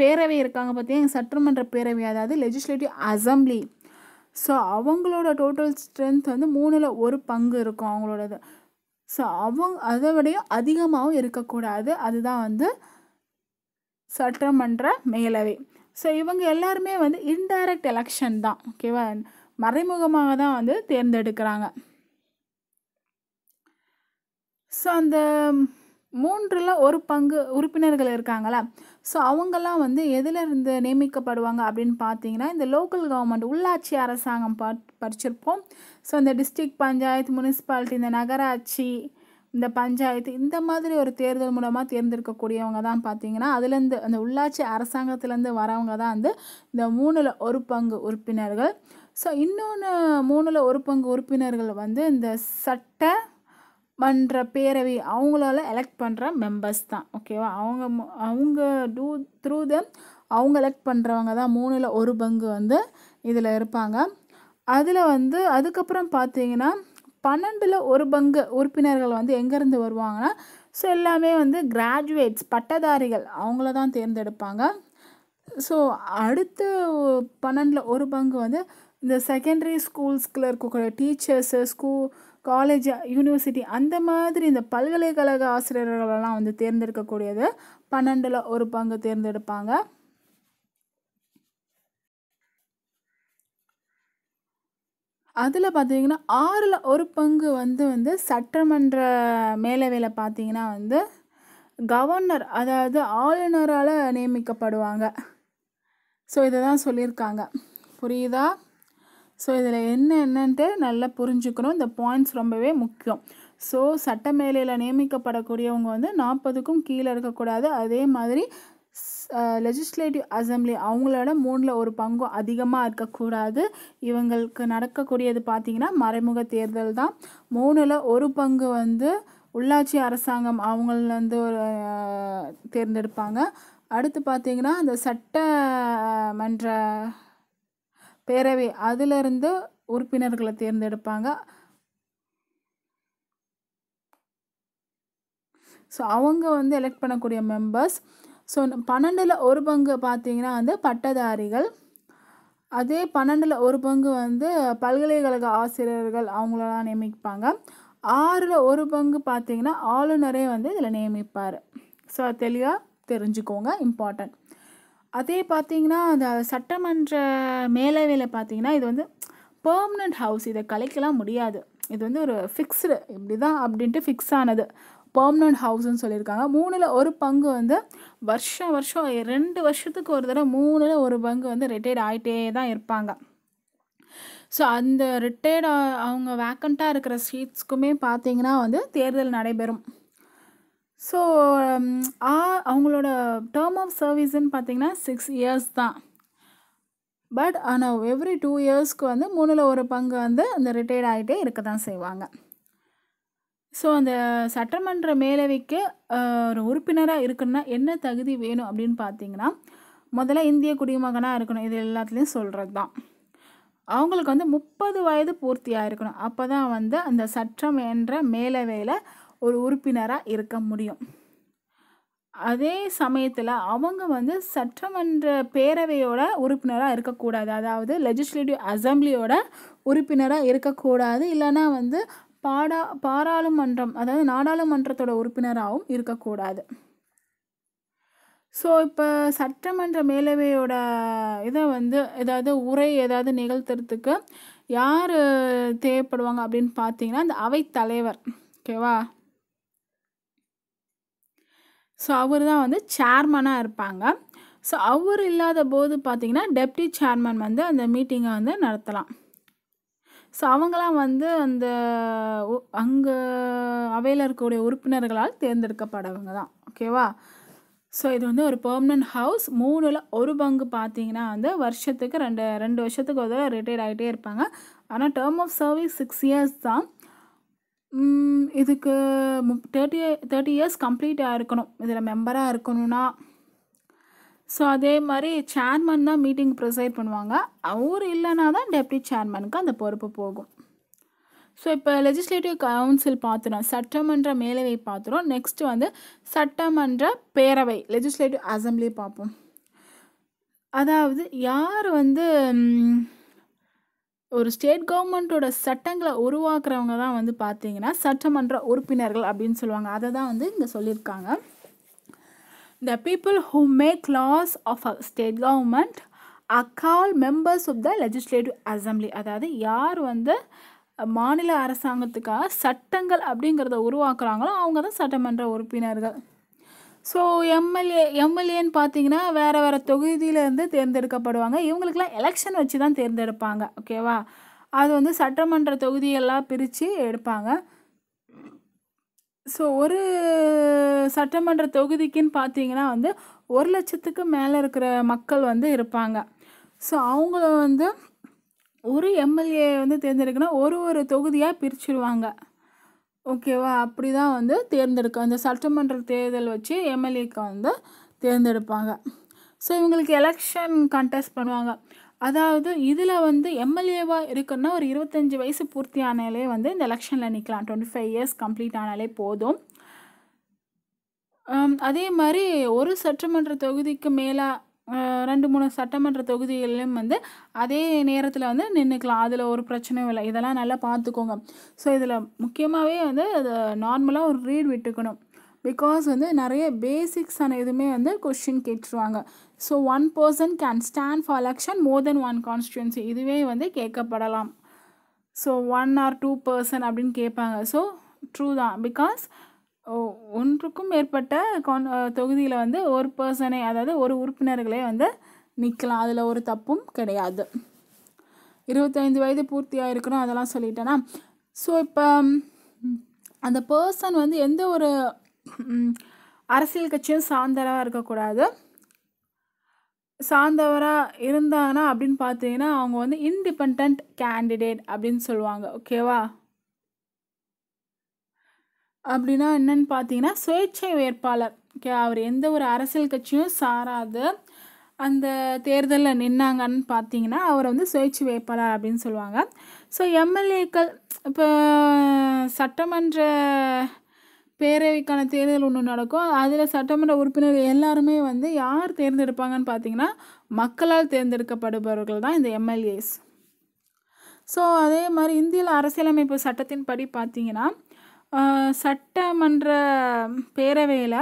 பேரவை இருக்காங்க பார்த்தீங்கன்னா சட்டமன்ற பேரவை அதாவது லெஜிஸ்லேட்டிவ் அசம்பிளி ஸோ அவங்களோட டோட்டல் ஸ்ட்ரென்த் வந்து மூணில் ஒரு பங்கு இருக்கும் அவங்களோடது ஸோ அவங்க அதை விடையும் அதிகமாகவும் இருக்கக்கூடாது அதுதான் வந்து சட்டமன்ற மேலவை ஸோ இவங்க எல்லாருமே வந்து இன்டைரக்ட் எலெக்ஷன் தான் ஓகேவா மறைமுகமாக தான் வந்து தேர்ந்தெடுக்கிறாங்க ஸோ அந்த மூன்றில் ஒரு பங்கு உறுப்பினர்கள் இருக்காங்களா ஸோ அவங்கெல்லாம் வந்து எதில் இருந்து நியமிக்கப்படுவாங்க அப்படின்னு பார்த்தீங்கன்னா இந்த லோக்கல் கவர்மெண்ட் உள்ளாட்சி அரசாங்கம் பட் படிச்சிருப்போம் ஸோ இந்த டிஸ்ட்ரிக் பஞ்சாயத்து முனிசிபாலிட்டி இந்த நகராட்சி இந்த பஞ்சாயத்து இந்த மாதிரி ஒரு தேர்தல் மூலமாக தேர்ந்தெடுக்கக்கூடியவங்க தான் பார்த்தீங்கன்னா அதுலேருந்து அந்த உள்ளாட்சி அரசாங்கத்துலேருந்து வரவங்க தான் வந்து இந்த மூணில் ஒரு பங்கு உறுப்பினர்கள் ஸோ இன்னொன்று மூணில் ஒரு பங்கு உறுப்பினர்கள் வந்து இந்த சட்ட பண்ணுற பேரவை அவங்களால எலெக்ட் பண்ணுற மெம்பர்ஸ் தான் ஓகேவா அவங்க அவங்க டூ த்ரூ த அவங்க எலெக்ட் பண்ணுறவங்க தான் மூணில் ஒரு பங்கு வந்து இதில் இருப்பாங்க அதில் வந்து அதுக்கப்புறம் பார்த்தீங்கன்னா பன்னெண்டில் ஒரு பங்கு உறுப்பினர்கள் வந்து எங்கேருந்து வருவாங்கன்னா ஸோ எல்லாமே வந்து கிராஜுவேட்ஸ் பட்டதாரிகள் அவங்கள தான் தேர்ந்தெடுப்பாங்க ஸோ அடுத்து பன்னெண்டில் ஒரு பங்கு வந்து இந்த செகண்டரி ஸ்கூல்ஸ்கில் இருக்கக்கூடிய டீச்சர்ஸு ஸ்கூல் காலேஜ் யூனிவர்சிட்டி அந்த மாதிரி இந்த பல்கலைக்கழக ஆசிரியர்களெல்லாம் வந்து தேர்ந்தெடுக்கக்கூடியது பன்னெண்டில் ஒரு பங்கு தேர்ந்தெடுப்பாங்க அதில் பார்த்தீங்கன்னா ஆறில் ஒரு பங்கு வந்து வந்து சட்டமன்ற மேலவையில் பார்த்தீங்கன்னா வந்து கவர்னர் அதாவது ஆளுநரால் நியமிக்கப்படுவாங்க ஸோ இதை தான் சொல்லியிருக்காங்க புரியுதா ஸோ இதில் என்ன என்னன்ட்டு நல்லா புரிஞ்சுக்கணும் இந்த பாயிண்ட்ஸ் ரொம்பவே முக்கியம் ஸோ சட்ட மேலையில் நியமிக்கப்படக்கூடியவங்க வந்து நாற்பதுக்கும் கீழே இருக்கக்கூடாது அதே மாதிரி லெஜிஸ்லேட்டிவ் அசம்பிளி அவங்களோட மூணில் ஒரு பங்கும் அதிகமாக இருக்கக்கூடாது இவங்களுக்கு நடக்கக்கூடியது பார்த்திங்கன்னா மறைமுக தேர்தல் தான் மூணில் ஒரு பங்கு வந்து உள்ளாட்சி அரசாங்கம் அவங்களேருந்து ஒரு தேர்ந்தெடுப்பாங்க அடுத்து பார்த்திங்கன்னா அந்த சட்டமன்ற பேரவை அதிலிருந்து உறுப்பினர்களை தேர்ந்தெடுப்பாங்க ஸோ அவங்க வந்து எலெக்ட் பண்ணக்கூடிய மெம்பர்ஸ் ஸோ பன்னெண்டில் ஒரு பங்கு பார்த்தீங்கன்னா வந்து பட்டதாரிகள் அதே பன்னெண்டில் ஒரு பங்கு வந்து பல்கலைக்கழக ஆசிரியர்கள் அவங்களெல்லாம் நியமிப்பாங்க ஆறில் ஒரு பங்கு பார்த்திங்கன்னா ஆளுநரே வந்து இதில் நியமிப்பார் ஸோ தெளிவாக தெரிஞ்சுக்கோங்க இம்பார்ட்டன்ட் அதே பார்த்திங்கன்னா அந்த சட்டமன்ற மேலவையில் பார்த்திங்கன்னா இது வந்து பர்மனண்ட் ஹவுஸ் இதை கலைக்கலாம் முடியாது இது வந்து ஒரு ஃபிக்ஸ்டு இப்படி தான் அப்படின்ட்டு ஃபிக்ஸ் ஆனது பர்மனண்ட் ஹவுஸ்ன்னு சொல்லியிருக்காங்க மூணில் ஒரு பங்கு வந்து வருஷம் வருஷம் ரெண்டு வருஷத்துக்கு ஒரு தடவை மூணில் ஒரு பங்கு வந்து ரிட்டையர்ட் ஆகிட்டே தான் இருப்பாங்க ஸோ அந்த ரிட்டையர்ட் அவங்க வேக்கண்ட்டாக இருக்கிற சீட்ஸ்க்குமே பார்த்திங்கன்னா வந்து தேர்தல் நடைபெறும் ஸோ um, ஆ அவங்களோட டேர்ம் ஆஃப் சர்வீஸ்ன்னு பார்த்தீங்கன்னா சிக்ஸ் இயர்ஸ் தான் பட் ஆனால் எவ்ரி டூ இயர்ஸ்க்கு வந்து மூணில் ஒரு பங்கு வந்து அந்த ரிட்டையர்ட் ஆகிட்டே இருக்க தான் செய்வாங்க ஸோ அந்த சட்டமன்ற மேலவைக்கு ஒரு உறுப்பினராக இருக்குன்னா என்ன தகுதி வேணும் அப்படின்னு பார்த்தீங்கன்னா முதல்ல இந்திய குடிமகனாக இருக்கணும் இது எல்லாத்துலேயும் சொல்கிறது தான் அவங்களுக்கு வந்து முப்பது வயது பூர்த்தியாக இருக்கணும் அப்போ தான் வந்து அந்த சட்டம் என்ற மேலவையில் ஒரு உறுப்பினராக இருக்க முடியும் அதே சமயத்தில் அவங்க வந்து சட்டமன்ற பேரவையோட உறுப்பினராக இருக்கக்கூடாது அதாவது லெஜிஸ்லேட்டிவ் அசம்பிளியோட உறுப்பினராக இருக்கக்கூடாது இல்லைனா வந்து பாடா பாராளுமன்றம் அதாவது நாடாளுமன்றத்தோட உறுப்பினராகவும் இருக்கக்கூடாது ஸோ இப்போ சட்டமன்ற மேலவையோட இதை வந்து ஏதாவது உரை ஏதாவது நிகழ்த்துறதுக்கு யார் தேவைப்படுவாங்க அப்படின்னு பார்த்தீங்கன்னா அந்த அவைத்தலைவர் ஓகேவா ஸோ அவர் தான் வந்து சேர்மனாக இருப்பாங்க ஸோ அவர் இல்லாத போது பார்த்திங்கன்னா டெப்டி சேர்மன் வந்து அந்த மீட்டிங்கை வந்து நடத்தலாம் ஸோ அவங்களாம் வந்து அந்த அங்கே அவையில் இருக்கக்கூடிய உறுப்பினர்களால் தேர்ந்தெடுக்கப்படவங்க தான் ஓகேவா ஸோ இது வந்து ஒரு பெர்மனன்ட் ஹவுஸ் மூணில் ஒரு பங்கு பார்த்தீங்கன்னா வந்து வருஷத்துக்கு ரெண்டு ரெண்டு வருஷத்துக்கு ஒரு ரிட்டையர்ட் ஆகிட்டே இருப்பாங்க ஆனால் term of service six years தான் இதுக்கு முப் தேர்ட்டி தேர்ட்டி இயர்ஸ் கம்ப்ளீட்டாக இருக்கணும் இதில் மெம்பராக இருக்கணும்னா ஸோ அதே மாதிரி சேர்மன் தான் மீட்டிங் ப்ரிசைட் பண்ணுவாங்க அவர் இல்லைனா தான் டெப்டி சேர்மனுக்கு அந்த பொறுப்பு போகும் ஸோ இப்போ லெஜிஸ்லேட்டிவ் கவுன்சில் பார்த்துடும் சட்டமன்ற மேலவை பார்த்துடும் நெக்ஸ்ட்டு வந்து சட்டமன்ற பேரவை லெஜிஸ்லேட்டிவ் அசம்பிளி பார்ப்போம் அதாவது யார் வந்து ஒரு ஸ்டேட் கவர்மெண்ட்டோட சட்டங்களை உருவாக்குறவங்க தான் வந்து பார்த்தீங்கன்னா சட்டமன்ற உறுப்பினர்கள் அப்படின்னு சொல்லுவாங்க அதை தான் வந்து இங்கே சொல்லியிருக்காங்க the people who make laws of a state government அக்கால் members of the legislative assembly அதாவது யார் வந்து மாநில அரசாங்கத்துக்காக சட்டங்கள் அப்படிங்கிறத உருவாக்குறாங்களோ அவங்க தான் சட்டமன்ற உறுப்பினர்கள் ஸோ எம்எல்ஏ எம்எல்ஏன்னு பார்த்தீங்கன்னா வேறு வேறு தொகுதியிலேருந்து தேர்ந்தெடுக்கப்படுவாங்க இவங்களுக்கெல்லாம் எலெக்ஷன் வச்சு தான் தேர்ந்தெடுப்பாங்க ஓகேவா அது வந்து சட்டமன்ற தொகுதியெல்லாம் பிரித்து எடுப்பாங்க ஸோ ஒரு சட்டமன்ற தொகுதிக்குன்னு பார்த்தீங்கன்னா வந்து ஒரு லட்சத்துக்கு மேலே இருக்கிற மக்கள் வந்து இருப்பாங்க ஸோ அவங்கள வந்து ஒரு எம்எல்ஏ வந்து தேர்ந்தெடுக்கணும் ஒரு ஒரு தொகுதியாக பிரிச்சுடுவாங்க ஓகேவா அப்படி தான் வந்து தேர்ந்தெடுக்க அந்த சட்டமன்ற தேர்தல் வச்சு எம்எல்ஏக்கு வந்து தேர்ந்தெடுப்பாங்க ஸோ இவங்களுக்கு எலெக்ஷன் கண்டெஸ்ட் பண்ணுவாங்க அதாவது இதில் வந்து எம்எல்ஏவாக இருக்குன்னா ஒரு இருபத்தஞ்சி வயசு பூர்த்தி ஆனாலே வந்து இந்த எலெக்ஷனில் நிற்கலாம் டுவெண்ட்டி ஃபைவ் இயர்ஸ் கம்ப்ளீட் ஆனாலே போதும் அதே மாதிரி ஒரு சட்டமன்ற தொகுதிக்கு மேலே ரெண்டு மூணு சட்டமன்ற தொகுதிகளிலும் வந்து அதே நேரத்தில் வந்து நின்றுக்கலாம் அதில் ஒரு பிரச்சனையும் இல்லை இதெல்லாம் நல்லா பார்த்துக்கோங்க ஸோ இதில் முக்கியமாகவே வந்து அதை நார்மலாக ஒரு ரீட் விட்டுக்கணும் பிகாஸ் வந்து நிறைய பேசிக்ஸான இதுவுமே வந்து கொஷின் கேட்டுருவாங்க so one person can stand for election more than one constituency இதுவே வந்து கேட்கப்படலாம் so one or two person அப்படின்னு கேட்பாங்க ஸோ ட்ரூ தான் பிகாஸ் ஓ ஒன்றுக்கும் மேற்பட்ட கான் தொகுதியில் வந்து ஒரு பர்சனை அதாவது ஒரு உறுப்பினர்களே வந்து நிற்கலாம் அதில் ஒரு தப்பும் கிடையாது இருபத்தைந்து வயது பூர்த்தியாக இருக்கணும் அதெல்லாம் சொல்லிட்டேன்னா ஸோ இப்போ அந்த பர்சன் வந்து எந்த ஒரு அரசியல் கட்சியும் சார்ந்தவராக இருக்கக்கூடாது சார்ந்தவராக இருந்தானா அப்படின்னு பார்த்தீங்கன்னா அவங்க வந்து இன்டிபெண்ட் கேண்டிடேட் அப்படின்னு சொல்லுவாங்க ஓகேவா அப்படின்னா என்னன்னு பார்த்தீங்கன்னா சுயேட்சை வேட்பாளர் ஓகே அவர் எந்த ஒரு அரசியல் கட்சியும் சாராது அந்த தேர்தலில் நின்னாங்கன்னு பார்த்தீங்கன்னா அவர் வந்து சுயேட்சை வேட்பாளர் அப்படின்னு சொல்லுவாங்க ஸோ எம்எல்ஏக்கள் இப்போ சட்டமன்ற பேரவைக்கான தேர்தல் ஒன்று நடக்கும் அதில் சட்டமன்ற உறுப்பினர் எல்லாருமே வந்து யார் தேர்ந்தெடுப்பாங்கன்னு பார்த்தீங்கன்னா மக்களால் தேர்ந்தெடுக்கப்படுபவர்கள் தான் இந்த எம்எல்ஏஸ் ஸோ அதே மாதிரி இந்தியில் அரசியலமைப்பு சட்டத்தின் படி பார்த்தீங்கன்னா சட்டமன்ற பேரவையில்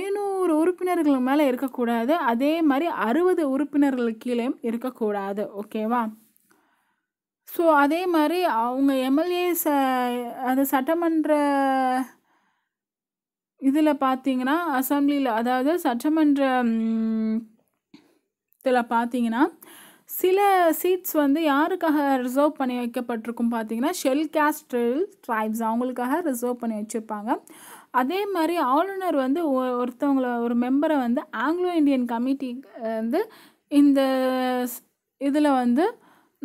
ஐநூறு உறுப்பினர்கள் மேலே இருக்கக்கூடாது அதே மாதிரி அறுபது உறுப்பினர்கள் கீழே இருக்கக்கூடாது ஓகேவா ஸோ அதே மாதிரி அவங்க எம்எல்ஏ ச அது சட்டமன்ற இதில் பார்த்தீங்கன்னா அசம்பிளியில் அதாவது இதில் பார்த்தீங்கன்னா சில சீட்ஸ் வந்து யாருக்காக ரிசர்வ் பண்ணி வைக்கப்பட்டிருக்கும் பார்த்தீங்கன்னா ஷெல் கேஸ்டில் ட்ரைப்ஸ் அவங்களுக்காக ரிசர்வ் பண்ணி வச்சுருப்பாங்க அதே மாதிரி ஆளுநர் வந்து ஒருத்தவங்களை ஒரு மெம்பரை வந்து ஆங்கிலோ இந்தியன் கமிட்டி வந்து இந்த இதில் வந்து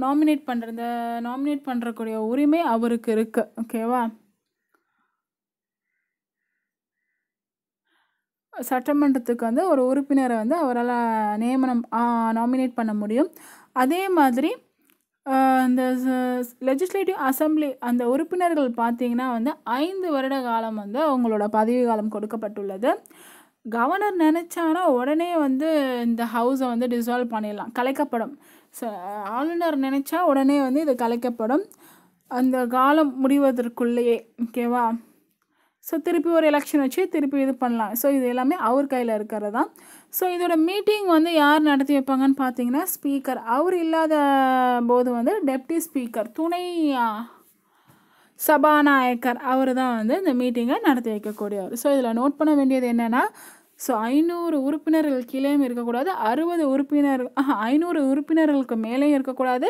நாமினேட் பண்ணுறது நாமினேட் பண்ணுறக்கூடிய உரிமை அவருக்கு இருக்குது ஓகேவா சட்டமன்றத்துக்கு வந்து ஒரு உறுப்பினரை வந்து அவரால் நியமனம் நாமினேட் பண்ண முடியும் அதே மாதிரி அந்த லெஜிஸ்லேட்டிவ் அசம்பிளி அந்த உறுப்பினர்கள் பார்த்திங்கன்னா வந்து ஐந்து வருட காலம் வந்து அவங்களோட பதவி காலம் கொடுக்கப்பட்டுள்ளது கவர்னர் நினச்சான்னா உடனே வந்து இந்த ஹவுஸை வந்து டிசால்வ் பண்ணிடலாம் கலைக்கப்படும் ஸோ ஆளுநர் நினச்சா உடனே வந்து இது கலைக்கப்படும் அந்த காலம் முடிவதற்குள்ளேயே ஓகேவா ஸோ திருப்பி ஒரு எலெக்ஷன் வச்சு திருப்பி இது பண்ணலாம் ஸோ இது எல்லாமே அவர் கையில் இருக்கிறது தான் ஸோ இதோட மீட்டிங் வந்து யார் நடத்தி வைப்பாங்கன்னு பார்த்தீங்கன்னா ஸ்பீக்கர் அவர் இல்லாத போது வந்து டெப்டி ஸ்பீக்கர் துணை சபாநாயகர் அவர் தான் வந்து இந்த மீட்டிங்கை நடத்தி வைக்கக்கூடியவர் ஸோ இதில் நோட் பண்ண வேண்டியது என்னென்னா ஸோ ஐநூறு உறுப்பினர்கள் கீழேயும் இருக்கக்கூடாது அறுபது உறுப்பினர் ஐநூறு உறுப்பினர்களுக்கு மேலேயும் இருக்கக்கூடாது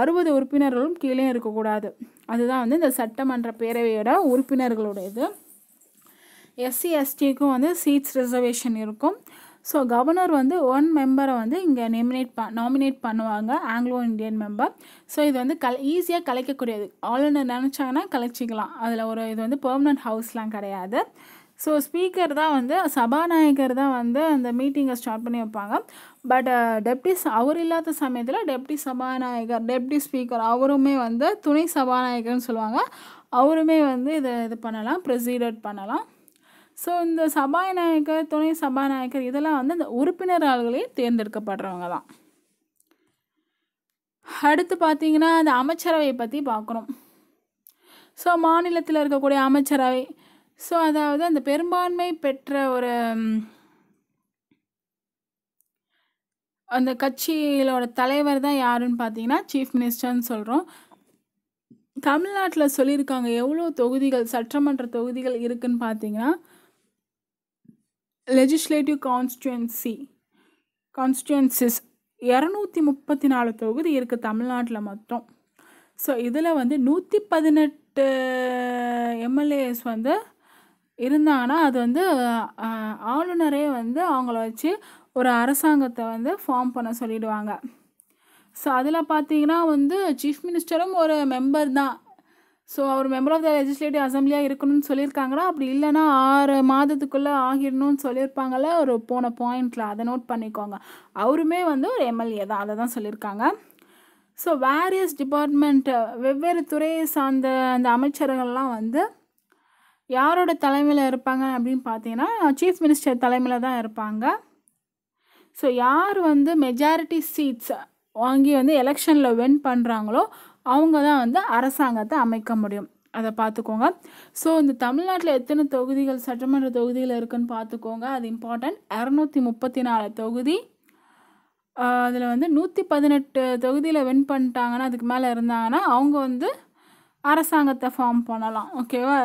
அறுபது உறுப்பினர்களும் கீழேயும் இருக்கக்கூடாது அதுதான் வந்து இந்த சட்டமன்ற பேரவையோட உறுப்பினர்களுடைய இது எஸ்சி எஸ்டிக்கும் வந்து சீட்ஸ் ரிசர்வேஷன் இருக்கும் ஸோ கவர்னர் வந்து ஒன் மெம்பரை வந்து இங்கே நெமினேட் ப நாமினேட் பண்ணுவாங்க ஆங்கிலோ இந்தியன் மெம்பர் ஸோ இது வந்து கல ஈஸியாக கலைக்கக்கூடியது ஆளுநர் நினச்சாங்கன்னா கலைச்சிக்கலாம் அதில் ஒரு இது வந்து பெர்மனன்ட் ஹவுஸ்லாம் கிடையாது ஸோ ஸ்பீக்கர் தான் வந்து சபாநாயகர் தான் வந்து அந்த மீட்டிங்கை ஸ்டார்ட் பண்ணி வைப்பாங்க பட் டெப்டி அவர் இல்லாத சமயத்தில் டெப்டி சபாநாயகர் டெப்டி ஸ்பீக்கர் அவருமே வந்து துணை சபாநாயகர்னு சொல்லுவாங்க அவருமே வந்து இதை இது பண்ணலாம் ப்ரெசிடட் பண்ணலாம் ஸோ இந்த சபாநாயகர் துணை சபாநாயகர் இதெல்லாம் வந்து அந்த உறுப்பினர்களே தேர்ந்தெடுக்கப்படுறவங்க தான் அடுத்து பார்த்திங்கன்னா அந்த அமைச்சரவையை பற்றி பார்க்குறோம் ஸோ மாநிலத்தில் இருக்கக்கூடிய அமைச்சரவை ஸோ அதாவது அந்த பெரும்பான்மை பெற்ற ஒரு அந்த கட்சியிலோட தலைவர் தான் யாருன்னு பார்த்தீங்கன்னா சீஃப் மினிஸ்டர்னு சொல்கிறோம் தமிழ்நாட்டில் சொல்லியிருக்காங்க எவ்வளோ தொகுதிகள் சட்டமன்ற தொகுதிகள் இருக்குதுன்னு பார்த்தீங்கன்னா லெஜிஸ்லேட்டிவ் கான்ஸ்டுவன்சி கான்ஸ்டுவன்சிஸ் இரநூத்தி முப்பத்தி நாலு தொகுதி இருக்குது தமிழ்நாட்டில் மொத்தம் ஸோ இதில் வந்து நூற்றி பதினெட்டு எம்எல்ஏஸ் வந்து இருந்தாங்கன்னா அது வந்து ஆளுநரே வந்து அவங்கள வச்சு ஒரு அரசாங்கத்தை வந்து ஃபார்ம் பண்ண சொல்லிவிடுவாங்க ஸோ அதில் பார்த்தீங்கன்னா வந்து சீஃப் மினிஸ்டரும் ஒரு மெம்பர் தான் ஸோ அவர் மெம்பர் ஆஃப் த லெஜிஸ்லேட்டிவ் அசம்பிளியாக இருக்கணும்னு சொல்லியிருக்காங்கன்னா அப்படி இல்லைன்னா ஆறு மாதத்துக்குள்ளே ஆகிடணும்னு சொல்லியிருப்பாங்கள்ல ஒரு போன பாயிண்டில் அதை நோட் பண்ணிக்கோங்க அவருமே வந்து ஒரு எம்எல்ஏ தான் அதை தான் சொல்லியிருக்காங்க ஸோ வேரியஸ் டிபார்ட்மெண்ட்டு வெவ்வேறு துறையை சார்ந்த அந்த அமைச்சர்கள்லாம் வந்து யாரோட தலைமையில் இருப்பாங்க அப்படின்னு பார்த்தீங்கன்னா சீஃப் மினிஸ்டர் தலைமையில் தான் இருப்பாங்க ஸோ யார் வந்து மெஜாரிட்டி சீட்ஸ் வாங்கி வந்து எலெக்ஷனில் வின் பண்ணுறாங்களோ அவங்க தான் வந்து அரசாங்கத்தை அமைக்க முடியும் அதை பார்த்துக்கோங்க ஸோ இந்த தமிழ்நாட்டில் எத்தனை தொகுதிகள் சட்டமன்ற தொகுதிகள் இருக்குதுன்னு பார்த்துக்கோங்க அது இம்பார்ட்டன்ட் இரநூத்தி முப்பத்தி நாலு தொகுதி அதில் வந்து நூற்றி பதினெட்டு தொகுதியில் வின் பண்ணிட்டாங்கன்னா அதுக்கு மேலே இருந்தாங்கன்னா அவங்க வந்து அரசாங்கத்தை ஃபார்ம் பண்ணலாம் ஓகேவா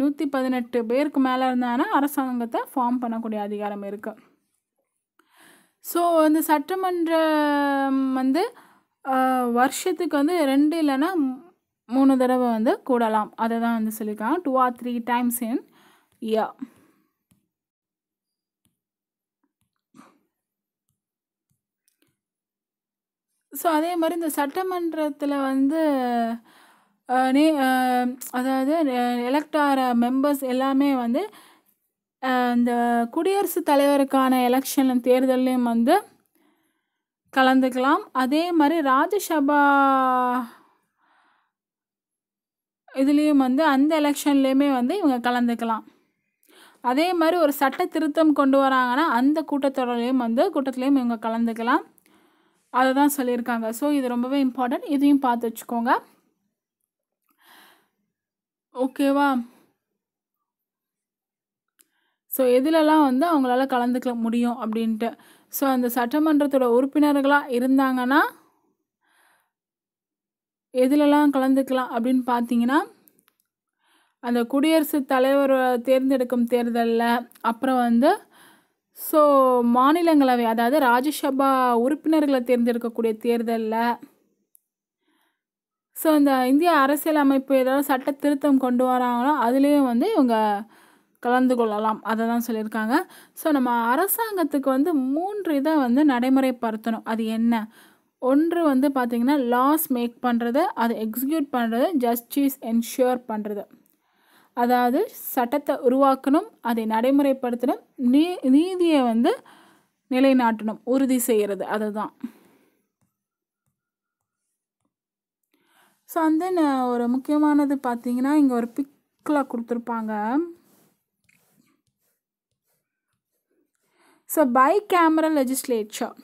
நூற்றி பதினெட்டு பேருக்கு மேலே இருந்தாங்கன்னா அரசாங்கத்தை ஃபார்ம் பண்ணக்கூடிய அதிகாரம் இருக்குது ஸோ இந்த சட்டமன்றம் வந்து வருஷத்துக்கு வந்து ரெண்டு இல்லைன்னா மூணு தடவை வந்து கூடலாம் அதை தான் வந்து சொல்லியிருக்காங்க two or three times in year so அதே மாதிரி இந்த சட்டமன்றத்தில் வந்து நே அதாவது எலக்டார மெம்பர்ஸ் எல்லாமே வந்து இந்த குடியரசுத் தலைவருக்கான எலெக்ஷன் தேர்தலையும் வந்து கலந்துக்கலாம் அதே மாதிரி ராஜ்யசபா இதுலேயும் வந்து அந்த எலெக்ஷன்லேயுமே வந்து இவங்க கலந்துக்கலாம் அதே மாதிரி ஒரு சட்ட திருத்தம் கொண்டு வராங்கன்னா அந்த கூட்டத்தொடர்லேயும் வந்து கூட்டத்துலேயும் இவங்க கலந்துக்கலாம் அதை தான் சொல்லியிருக்காங்க ஸோ இது ரொம்பவே இம்பார்ட்டன்ட் இதையும் பார்த்து வச்சுக்கோங்க ஓகேவா ஸோ எதுலலாம் வந்து அவங்களால கலந்துக்க முடியும் அப்படின்ட்டு ஸோ அந்த சட்டமன்றத்தோட உறுப்பினர்களாக இருந்தாங்கன்னா எதிலெல்லாம் கலந்துக்கலாம் அப்படின்னு பார்த்தீங்கன்னா அந்த குடியரசுத் தலைவர் தேர்ந்தெடுக்கும் தேர்தலில் அப்புறம் வந்து ஸோ மாநிலங்களவை அதாவது ராஜ்யசபா உறுப்பினர்களை தேர்ந்தெடுக்கக்கூடிய தேர்தலில் ஸோ இந்த இந்திய அரசியலமைப்பு ஏதாவது சட்ட திருத்தம் கொண்டு வராங்களோ அதுலேயும் வந்து இவங்க கலந்து கொள்ளலாம் அதை தான் சொல்லியிருக்காங்க ஸோ நம்ம அரசாங்கத்துக்கு வந்து மூன்று இதை வந்து நடைமுறைப்படுத்தணும் அது என்ன ஒன்று வந்து பார்த்திங்கன்னா லாஸ் மேக் பண்ணுறது அதை எக்ஸிக்யூட் பண்ணுறது ஜஸ்டிஸ் என்ஷூர் பண்ணுறது அதாவது சட்டத்தை உருவாக்கணும் அதை நடைமுறைப்படுத்தணும் நீ நீதியை வந்து நிலைநாட்டணும் உறுதி செய்கிறது அதுதான் ஸோ வந்து ஒரு முக்கியமானது பார்த்திங்கன்னா இங்கே ஒரு பிக்கில் கொடுத்துருப்பாங்க ஸோ பை கேமரா லெஜிஸ்லேச்சர்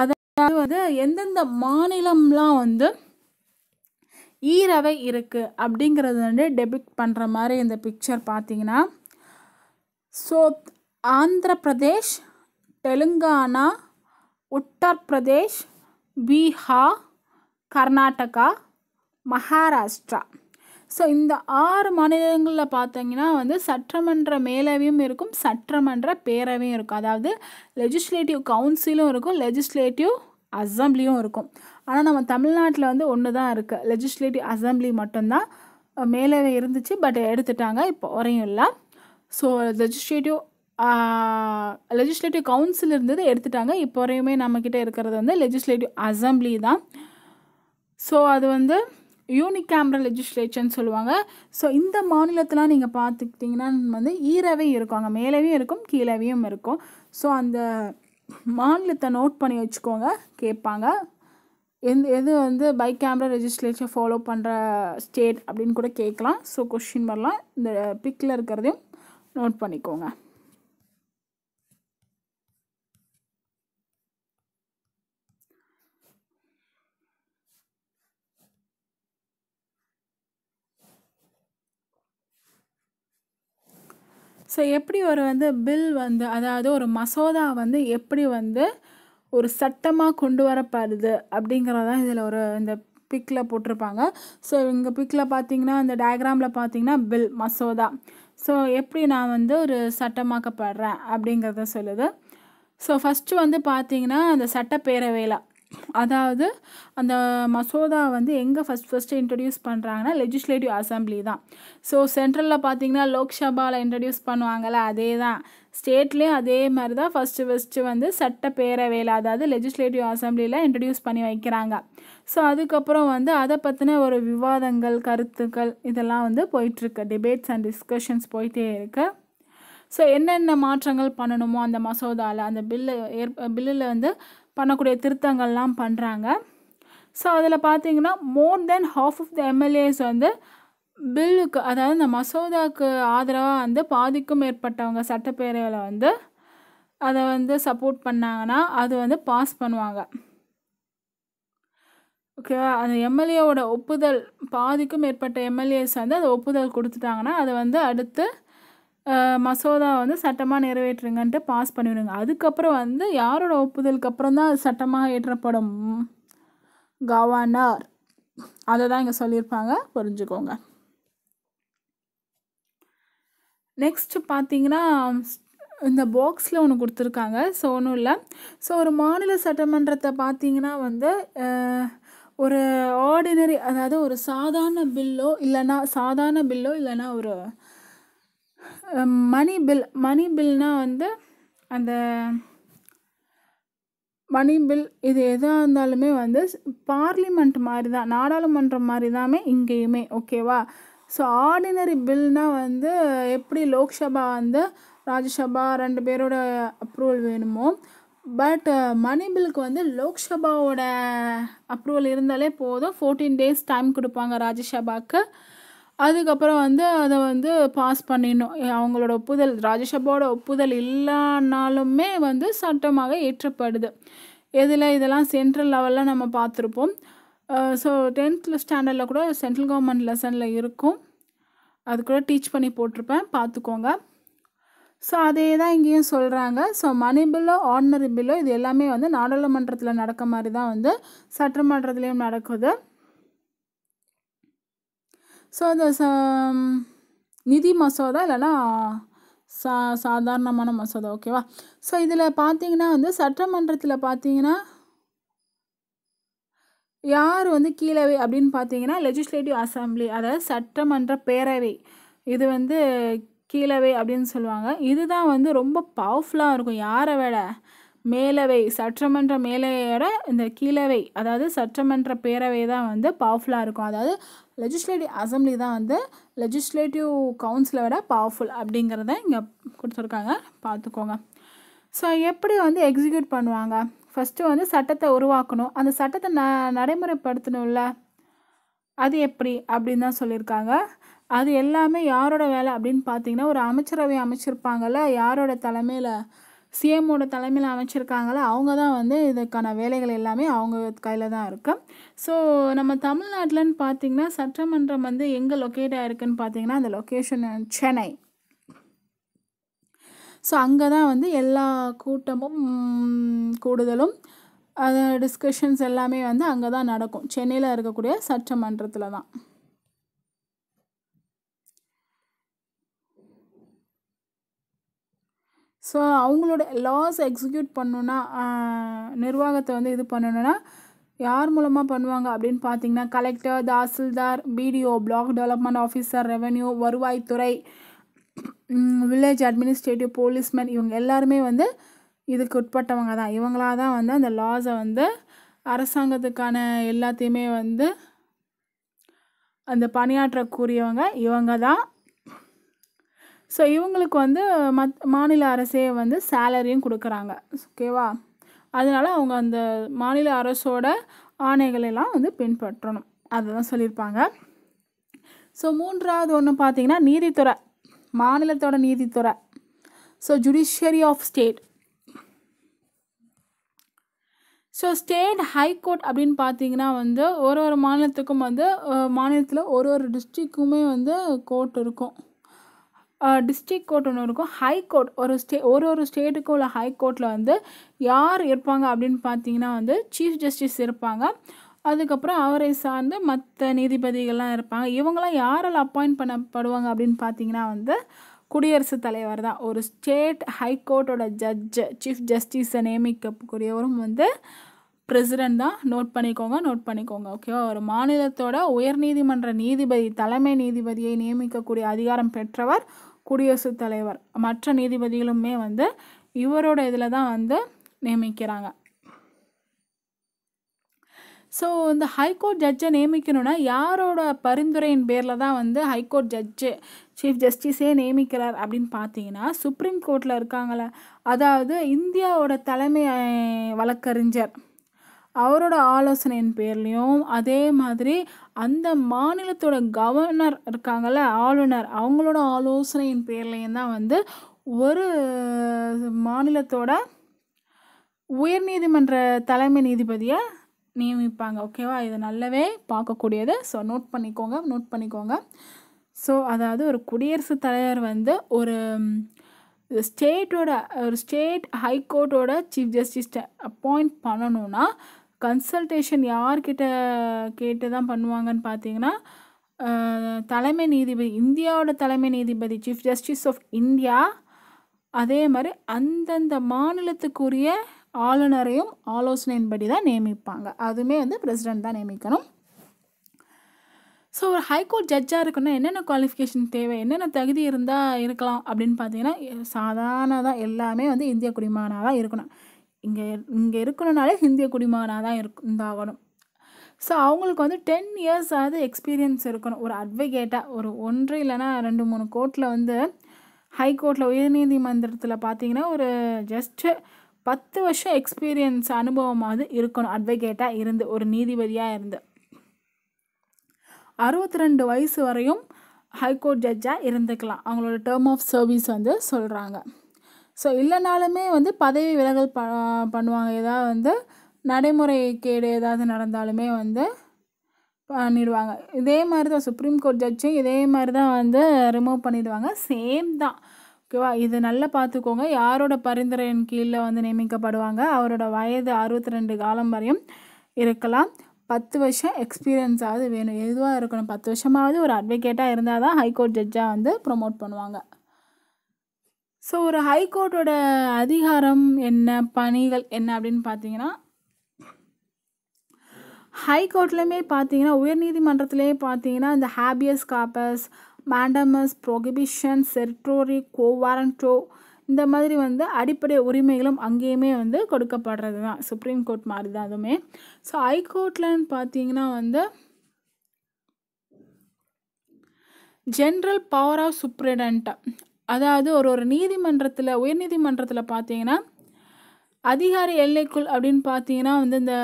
அதாவது வந்து எந்தெந்த மாநிலம்லாம் வந்து ஈரவை இருக்குது அப்படிங்கிறது வந்து டெபிட் பண்ணுற மாதிரி இந்த பிக்சர் பார்த்தீங்கன்னா ஸோ ஆந்திர பிரதேஷ் தெலுங்கானா உத்தரப்பிரதேஷ் பீஹார் கர்நாடகா மகாராஷ்டிரா ஸோ இந்த ஆறு மாநிலங்களில் பார்த்தீங்கன்னா வந்து சட்டமன்ற மேலவையும் இருக்கும் சட்டமன்ற பேரவையும் இருக்கும் அதாவது லெஜிஸ்லேட்டிவ் கவுன்சிலும் இருக்கும் லெஜிஸ்லேட்டிவ் அசம்பிளியும் இருக்கும் ஆனால் நம்ம தமிழ்நாட்டில் வந்து ஒன்று தான் இருக்குது லெஜிஸ்லேட்டிவ் அசம்பிளி மட்டும்தான் மேலவை இருந்துச்சு பட் எடுத்துட்டாங்க இப்போ வரையும் இல்லை ஸோ லெஜிஸ்லேட்டிவ் லெஜிஸ்லேட்டிவ் கவுன்சில் இருந்தது எடுத்துட்டாங்க இப்போ வரையுமே நம்மக்கிட்ட இருக்கிறது வந்து லெஜிஸ்லேட்டிவ் அசம்பிளி தான் ஸோ அது வந்து யூனிகேமரா லெஜிஸ்லேச்சர்னு சொல்லுவாங்க ஸோ இந்த மாநிலத்தெலாம் நீங்கள் பார்த்துக்கிட்டிங்கன்னா வந்து ஈரவே இருக்கும் அங்கே மேலேயும் இருக்கும் கீழேவையும் இருக்கும் ஸோ அந்த மாநிலத்தை நோட் பண்ணி வச்சுக்கோங்க கேட்பாங்க எந்த எது வந்து பைக் கேமரா ரெஜிஸ்ட்ரேஷன் ஃபாலோ பண்ணுற ஸ்டேட் அப்படின்னு கூட கேட்கலாம் ஸோ கொஷின் வரலாம் இந்த பிக்கில் இருக்கிறதையும் நோட் பண்ணிக்கோங்க ஸோ எப்படி ஒரு வந்து பில் வந்து அதாவது ஒரு மசோதா வந்து எப்படி வந்து ஒரு சட்டமாக கொண்டு வரப்படுது அப்படிங்கிறதான் இதில் ஒரு இந்த பிக்கில் போட்டிருப்பாங்க ஸோ இங்கே பிக்கில் பார்த்தீங்கன்னா இந்த டயக்ராமில் பார்த்தீங்கன்னா பில் மசோதா ஸோ எப்படி நான் வந்து ஒரு சட்டமாக்கப்படுறேன் அப்படிங்கிறத சொல்லுது ஸோ ஃபஸ்ட்டு வந்து பார்த்தீங்கன்னா அந்த சட்டப்பேரவையில் அதாவது அந்த மசோதா வந்து எங்கே ஃபஸ்ட் ஃபஸ்ட்டு இன்ட்ரடியூஸ் பண்ணுறாங்கன்னா லெஜிஸ்லேட்டிவ் அசம்பிளி தான் ஸோ சென்ட்ரலில் பார்த்தீங்கன்னா லோக்சபாவில் இன்ட்ரடியூஸ் பண்ணுவாங்கள்ல அதே தான் ஸ்டேட்லேயும் அதே மாதிரி தான் ஃபஸ்ட்டு ஃபஸ்ட்டு வந்து சட்டப்பேரவையில் அதாவது லெஜிஸ்லேட்டிவ் அசம்பிளியில் இன்ட்ரடியூஸ் பண்ணி வைக்கிறாங்க ஸோ அதுக்கப்புறம் வந்து அதை பற்றின ஒரு விவாதங்கள் கருத்துக்கள் இதெல்லாம் வந்து போயிட்டுருக்கு டிபேட்ஸ் அண்ட் டிஸ்கஷன்ஸ் போயிட்டே இருக்குது ஸோ என்னென்ன மாற்றங்கள் பண்ணணுமோ அந்த மசோதாவில் அந்த பில்லு ஏற் பில்லில் வந்து பண்ணக்கூடிய திருத்தங்கள்லாம் பண்ணுறாங்க ஸோ அதில் பார்த்தீங்கன்னா more than half of the MLAs வந்து பில்லுக்கு அதாவது இந்த மசோதாவுக்கு ஆதரவாக வந்து பாதிக்கும் மேற்பட்டவங்க சட்டப்பேரவையில் வந்து அதை வந்து சப்போர்ட் பண்ணாங்கன்னா அது வந்து பாஸ் பண்ணுவாங்க ஓகேவா அந்த எம்எல்ஏவோட ஒப்புதல் பாதிக்கும் மேற்பட்ட எம்எல்ஏஸ் வந்து அதை ஒப்புதல் கொடுத்துட்டாங்கன்னா அதை வந்து அடுத்து மசோதா வந்து சட்டமாக நிறைவேற்றுங்கன்ட்டு பாஸ் பண்ணிவிடுங்க அதுக்கப்புறம் வந்து யாரோட ஒப்புதலுக்கு அப்புறம் தான் அது சட்டமாக ஏற்றப்படும் கவர்னர் அதை தான் இங்கே சொல்லியிருப்பாங்க புரிஞ்சுக்கோங்க நெக்ஸ்ட் பார்த்தீங்கன்னா இந்த பாக்ஸில் ஒன்று கொடுத்துருக்காங்க ஸோ ஒன்றும் இல்லை ஸோ ஒரு மாநில சட்டமன்றத்தை பார்த்தீங்கன்னா வந்து ஒரு ஆர்டினரி அதாவது ஒரு சாதாரண பில்லோ இல்லைன்னா சாதாரண பில்லோ இல்லைன்னா ஒரு மணி பில் மணி பில்னால் வந்து அந்த மணி பில் இது எதாக இருந்தாலுமே வந்து பார்லிமெண்ட் மாதிரி தான் நாடாளுமன்றம் மாதிரி தான் இங்கேயுமே ஓகேவா ஸோ ஆர்டினரி பில்னால் வந்து எப்படி லோக்சபா வந்து ராஜ்யசபா ரெண்டு பேரோட அப்ரூவல் வேணுமோ பட் மணி பில்க்கு வந்து லோக்சபாவோட அப்ரூவல் இருந்தாலே போதும் ஃபோர்டீன் டேஸ் டைம் கொடுப்பாங்க ராஜ்யசபாவுக்கு அதுக்கப்புறம் வந்து அதை வந்து பாஸ் பண்ணிடணும் அவங்களோட ஒப்புதல் ராஜ்யசபாவோட ஒப்புதல் இல்லைனாலுமே வந்து சட்டமாக ஏற்றப்படுது எதில் இதெல்லாம் சென்ட்ரல் லெவலில் நம்ம பார்த்துருப்போம் ஸோ டென்த்தில் ஸ்டாண்டர்டில் கூட சென்ட்ரல் கவர்மெண்ட் லெசனில் இருக்கும் அது கூட டீச் பண்ணி போட்டிருப்பேன் பார்த்துக்கோங்க ஸோ அதே தான் இங்கேயும் சொல்கிறாங்க ஸோ மணி பில்லோ ஆர்டினரி பில்லோ இது எல்லாமே வந்து நாடாளுமன்றத்தில் நடக்க மாதிரி தான் வந்து சட்டமன்றத்துலேயும் நடக்குது ஸோ அந்த ச நிதி மசோதா இல்லைனா சா சாதாரணமான மசோதா ஓகேவா ஸோ இதில் பார்த்தீங்கன்னா வந்து சட்டமன்றத்தில் பார்த்தீங்கன்னா யார் வந்து கீழவை அப்படின்னு பார்த்தீங்கன்னா லெஜிஸ்லேட்டிவ் அசம்பிளி அதாவது சட்டமன்ற பேரவை இது வந்து கீழவை அப்படின்னு சொல்லுவாங்க இதுதான் வந்து ரொம்ப பவர்ஃபுல்லாக இருக்கும் யாரை விட மேலவை சட்டமன்ற மேலவையோட இந்த கீழவை அதாவது சட்டமன்ற பேரவை தான் வந்து பவர்ஃபுல்லாக இருக்கும் அதாவது லெஜிஸ்லேட்டிவ் அசம்பிளி தான் வந்து லெஜிஸ்லேட்டிவ் கவுன்சிலை விட பவர்ஃபுல் அப்படிங்கிறத இங்கே கொடுத்துருக்காங்க பார்த்துக்கோங்க ஸோ எப்படி வந்து எக்ஸிக்யூட் பண்ணுவாங்க ஃபஸ்ட்டு வந்து சட்டத்தை உருவாக்கணும் அந்த சட்டத்தை ந நடைமுறைப்படுத்தணும்ல அது எப்படி அப்படின்னு தான் சொல்லியிருக்காங்க அது எல்லாமே யாரோட வேலை அப்படின்னு பார்த்தீங்கன்னா ஒரு அமைச்சரவை அமைச்சிருப்பாங்கள்ல யாரோட தலைமையில் சிஎமோட தலைமையில் அமைச்சிருக்காங்களோ அவங்க தான் வந்து இதுக்கான வேலைகள் எல்லாமே அவங்க கையில் தான் இருக்குது ஸோ நம்ம தமிழ்நாட்டிலன்னு பார்த்திங்கன்னா சட்டமன்றம் வந்து எங்கே லொக்கேட் ஆகிருக்குன்னு பார்த்திங்கன்னா அந்த லொக்கேஷன் சென்னை ஸோ அங்கே தான் வந்து எல்லா கூட்டமும் கூடுதலும் அது டிஸ்கஷன்ஸ் எல்லாமே வந்து அங்கே தான் நடக்கும் சென்னையில் இருக்கக்கூடிய சட்டமன்றத்தில் தான் ஸோ அவங்களோட லாஸ் எக்ஸிக்யூட் பண்ணணுன்னா நிர்வாகத்தை வந்து இது பண்ணணுன்னா யார் மூலமாக பண்ணுவாங்க அப்படின்னு பார்த்தீங்கன்னா collector tahsildar BDO block development officer revenue வருவாய்த்துறை வில்லேஜ் அட்மினிஸ்ட்ரேட்டிவ் போலீஸ்மேன் இவங்க எல்லாருமே வந்து இதுக்கு உட்பட்டவங்க தான் இவங்களாக தான் வந்து அந்த லாஸை வந்து அரசாங்கத்துக்கான எல்லாத்தையுமே வந்து அந்த பணியாற்றக்கூடியவங்க இவங்க தான் ஸோ இவங்களுக்கு வந்து மத் மாநில அரசே வந்து சேலரியும் கொடுக்குறாங்க ஓகேவா அதனால் அவங்க அந்த மாநில அரசோட ஆணைகளெல்லாம் வந்து பின்பற்றணும் அதை தான் சொல்லியிருப்பாங்க ஸோ மூன்றாவது ஒன்று பார்த்திங்கன்னா நீதித்துறை மாநிலத்தோட நீதித்துறை so judiciary of state so state high court அப்படின்னு பார்த்தீங்கன்னா வந்து ஒரு ஒரு மாநிலத்துக்கும் வந்து மாநிலத்தில் ஒரு ஒரு டிஸ்ட்ரிக்குமே வந்து கோர்ட் இருக்கும் டிஸ்ட்ரிக் கோர்ட் ஒன்று இருக்கும் ஹை கோர்ட் ஒரு ஸ்டே ஒரு ஒரு ஸ்டேட்டுக்கும் உள்ள ஹை கோர்ட்டில் வந்து யார் இருப்பாங்க அப்படின்னு பார்த்தீங்கன்னா வந்து சீஃப் ஜஸ்டிஸ் இருப்பாங்க அதுக்கப்புறம் அவரை சார்ந்து மற்ற நீதிபதிகள்லாம் இருப்பாங்க இவங்கெல்லாம் யாரால் அப்பாயிண்ட் பண்ணப்படுவாங்க அப்படின்னு பார்த்தீங்கன்னா வந்து குடியரசுத் தலைவர் தான் ஒரு ஸ்டேட் ஹைகோர்ட்டோட ஜட்ஜு சீஃப் ஜஸ்டிஸை நியமிக்கக்கூடியவரும் வந்து பிரசிடென்ட் தான் நோட் பண்ணிக்கோங்க நோட் பண்ணிக்கோங்க ஓகேவா ஒரு மாநிலத்தோட உயர்நீதிமன்ற நீதிபதி தலைமை நீதிபதியை நியமிக்கக்கூடிய அதிகாரம் பெற்றவர் குடியரசுத் தலைவர் மற்ற நீதிபதிகளுமே வந்து இவரோட இதில் தான் வந்து நியமிக்கிறாங்க ஸோ இந்த ஹைகோர்ட் ஜட்ஜை நியமிக்கணும்னா யாரோட பரிந்துரையின் பேரில் தான் வந்து ஹைகோர்ட் ஜட்ஜு சீஃப் ஜஸ்டிஸே நியமிக்கிறார் அப்படின்னு பார்த்தீங்கன்னா சுப்ரீம் கோர்ட்டில் இருக்காங்களே அதாவது இந்தியாவோட தலைமை வழக்கறிஞர் அவரோட ஆலோசனையின் பேர்லேயும் அதே மாதிரி அந்த மாநிலத்தோட கவர்னர் இருக்காங்கள்ல ஆளுநர் அவங்களோட ஆலோசனையின் பேர்லேயும் தான் வந்து ஒரு மாநிலத்தோட உயர்நீதிமன்ற தலைமை நீதிபதியை நியமிப்பாங்க ஓகேவா இது நல்லாவே பார்க்கக்கூடியது ஸோ நோட் பண்ணிக்கோங்க நோட் பண்ணிக்கோங்க ஸோ அதாவது ஒரு குடியரசுத் தலைவர் வந்து ஒரு ஸ்டேட்டோட ஒரு ஸ்டேட் ஹைகோர்ட்டோட சீஃப் ஜஸ்டிஸ்ட்டை அப்பாயிண்ட் பண்ணணுன்னா கன்சல்டேஷன் யார்கிட்ட கேட்டு தான் பண்ணுவாங்கன்னு பார்த்தீங்கன்னா தலைமை நீதிபதி இந்தியாவோட தலைமை நீதிபதி சீஃப் ஜஸ்டிஸ் ஆஃப் இந்தியா அதே மாதிரி அந்தந்த மாநிலத்துக்குரிய ஆளுநரையும் ஆலோசனையின்படி தான் நியமிப்பாங்க அதுவுமே வந்து பிரசிடெண்ட் தான் நியமிக்கணும் ஸோ ஒரு ஹைகோர்ட் ஜட்ஜாக இருக்குன்னா என்னென்ன குவாலிஃபிகேஷன் தேவை என்னென்ன தகுதி இருந்தால் இருக்கலாம் அப்படின்னு பார்த்தீங்கன்னா சாதாரண தான் எல்லாமே வந்து இந்திய குடிமானாக தான் இருக்கணும் இங்கே இங்கே இருக்கணுனாலே ஹிந்திய குடிமகனாக தான் இருக் இருந்தாகணும் ஸோ அவங்களுக்கு வந்து டென் இயர்ஸ் இயர்ஸாவது எக்ஸ்பீரியன்ஸ் இருக்கணும் ஒரு அட்வொகேட்டாக ஒரு ஒன்று இல்லைனா ரெண்டு மூணு கோர்ட்டில் வந்து ஹைகோர்ட்டில் உயர்நீதிமன்றத்தில் பார்த்தீங்கன்னா ஒரு ஜஸ்ட்டு பத்து வருஷம் எக்ஸ்பீரியன்ஸ் அனுபவமாவது இருக்கணும் அட்வொகேட்டாக இருந்து ஒரு நீதிபதியாக இருந்து அறுபத்தி ரெண்டு வயசு வரையும் ஹைகோர்ட் ஜட்ஜாக இருந்துக்கலாம் அவங்களோட டேர்ம் ஆஃப் சர்வீஸ் வந்து சொல்கிறாங்க ஸோ இல்லைனாலுமே வந்து பதவி விலகல் ப பண்ணுவாங்க ஏதாவது வந்து நடைமுறைக்கேடு ஏதாவது நடந்தாலுமே வந்து பண்ணிடுவாங்க இதே மாதிரி தான் சுப்ரீம் கோர்ட் ஜட்ஜும் இதே மாதிரி தான் வந்து ரிமூவ் பண்ணிடுவாங்க சேம் தான் ஓகேவா இது நல்லா பார்த்துக்கோங்க யாரோட பரிந்துரையின் கீழே வந்து நியமிக்கப்படுவாங்க அவரோட வயது அறுபத்தி ரெண்டு காலம் வரையும் இருக்கலாம் பத்து வருஷம் எக்ஸ்பீரியன்ஸாவது வேணும் எதுவாக இருக்கணும் பத்து வருஷமாவது ஒரு அட்வொகேட்டாக இருந்தால் தான் ஹைகோர்ட் ஜட்ஜாக வந்து ப்ரொமோட் பண்ணுவாங்க ஸோ ஒரு ஹைகோர்ட்டோட அதிகாரம் என்ன பணிகள் என்ன அப்படின்னு பார்த்தீங்கன்னா ஹைகோர்ட்லேயுமே பார்த்தீங்கன்னா உயர்நீதிமன்றத்துலேயே பார்த்தீங்கன்னா இந்த habeas corpus mandamus prohibition certiorari quo warranto இந்த மாதிரி வந்து அடிப்படை உரிமைகளும் அங்கேயுமே வந்து கொடுக்கப்படுறது தான் சுப்ரீம் கோர்ட் மாதிரி தான் அதுவுமே ஸோ ஹைகோர்ட்லன்னு பார்த்தீங்கன்னா வந்து ஜென்ரல் பவர் ஆஃப் சுப்ரிடென்ட் அதாவது ஒரு ஒரு நீதிமன்றத்தில் உயர்நீதிமன்றத்தில் பார்த்தீங்கன்னா அதிகார எல்லைக்குள் அப்படின்னு பார்த்தீங்கன்னா வந்து இந்த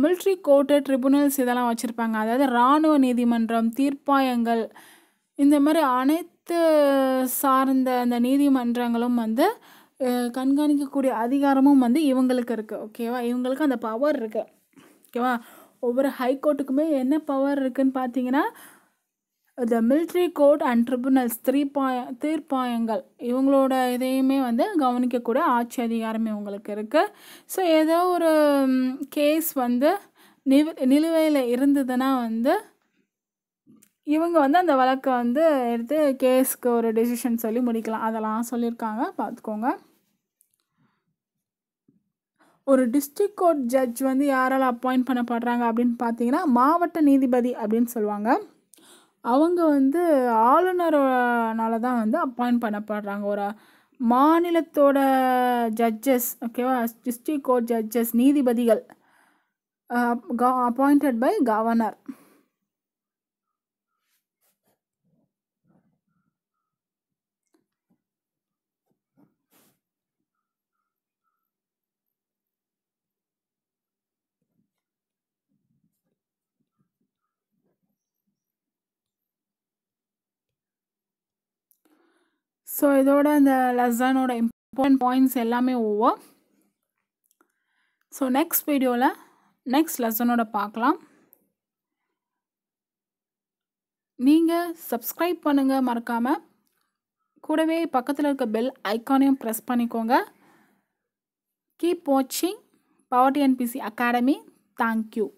மில்ட்ரி கோர்ட்டு ட்ரிபுனல்ஸ் இதெல்லாம் வச்சுருப்பாங்க அதாவது இராணுவ நீதிமன்றம் தீர்ப்பாயங்கள் இந்த மாதிரி அனைத்து சார்ந்த அந்த நீதிமன்றங்களும் வந்து கண்காணிக்கக்கூடிய அதிகாரமும் வந்து இவங்களுக்கு இருக்குது ஓகேவா இவங்களுக்கு அந்த பவர் இருக்குது ஓகேவா ஒவ்வொரு ஹைகோர்ட்டுக்குமே என்ன பவர் இருக்குதுன்னு பார்த்தீங்கன்னா the military court and tribunals தீர்ப்பாய தீர்ப்பாயங்கள் இவங்களோட இதையுமே வந்து கவனிக்கக்கூடிய ஆட்சி அதிகாரம் இவங்களுக்கு இருக்குது ஸோ ஏதோ ஒரு கேஸ் வந்து நிவ நிலுவையில் இருந்ததுன்னா வந்து இவங்க வந்து அந்த வழக்கை வந்து எடுத்து கேஸ்க்கு ஒரு டெசிஷன் சொல்லி முடிக்கலாம் அதெல்லாம் சொல்லியிருக்காங்க பார்த்துக்கோங்க ஒரு டிஸ்ட்ரிக் கோர்ட் ஜட்ஜ் வந்து யாரால் அப்பாயிண்ட் பண்ணப்படுறாங்க அப்படின்னு பார்த்தீங்கன்னா மாவட்ட நீதிபதி அப்படின்னு சொல்லுவாங்க அவங்க வந்து ஆளுநர்னால தான் வந்து அப்பாயிண்ட் பண்ணப்படுறாங்க ஒரு மாநிலத்தோட ஜட்ஜஸ் ஓகேவா டிஸ்ட்ரிக் கோர்ட் ஜட்ஜஸ் நீதிபதிகள் அப்பாயிண்டட் பை கவர்னர் ஸோ இதோட இந்த லெசனோட இம்பார்ட்டன்ட் பாயிண்ட்ஸ் எல்லாமே ஓவோ ஸோ நெக்ஸ்ட் வீடியோவில் நெக்ஸ்ட் லெசனோட பார்க்கலாம் நீங்கள் சப்ஸ்கிரைப் பண்ணுங்கள் மறக்காமல் கூடவே பக்கத்தில் இருக்க பெல் ஐக்கானையும் ப்ரெஸ் பண்ணிக்கோங்க கீப் வாட்சிங் பவர்டி என்பிசி அகாடமி தேங்க்யூ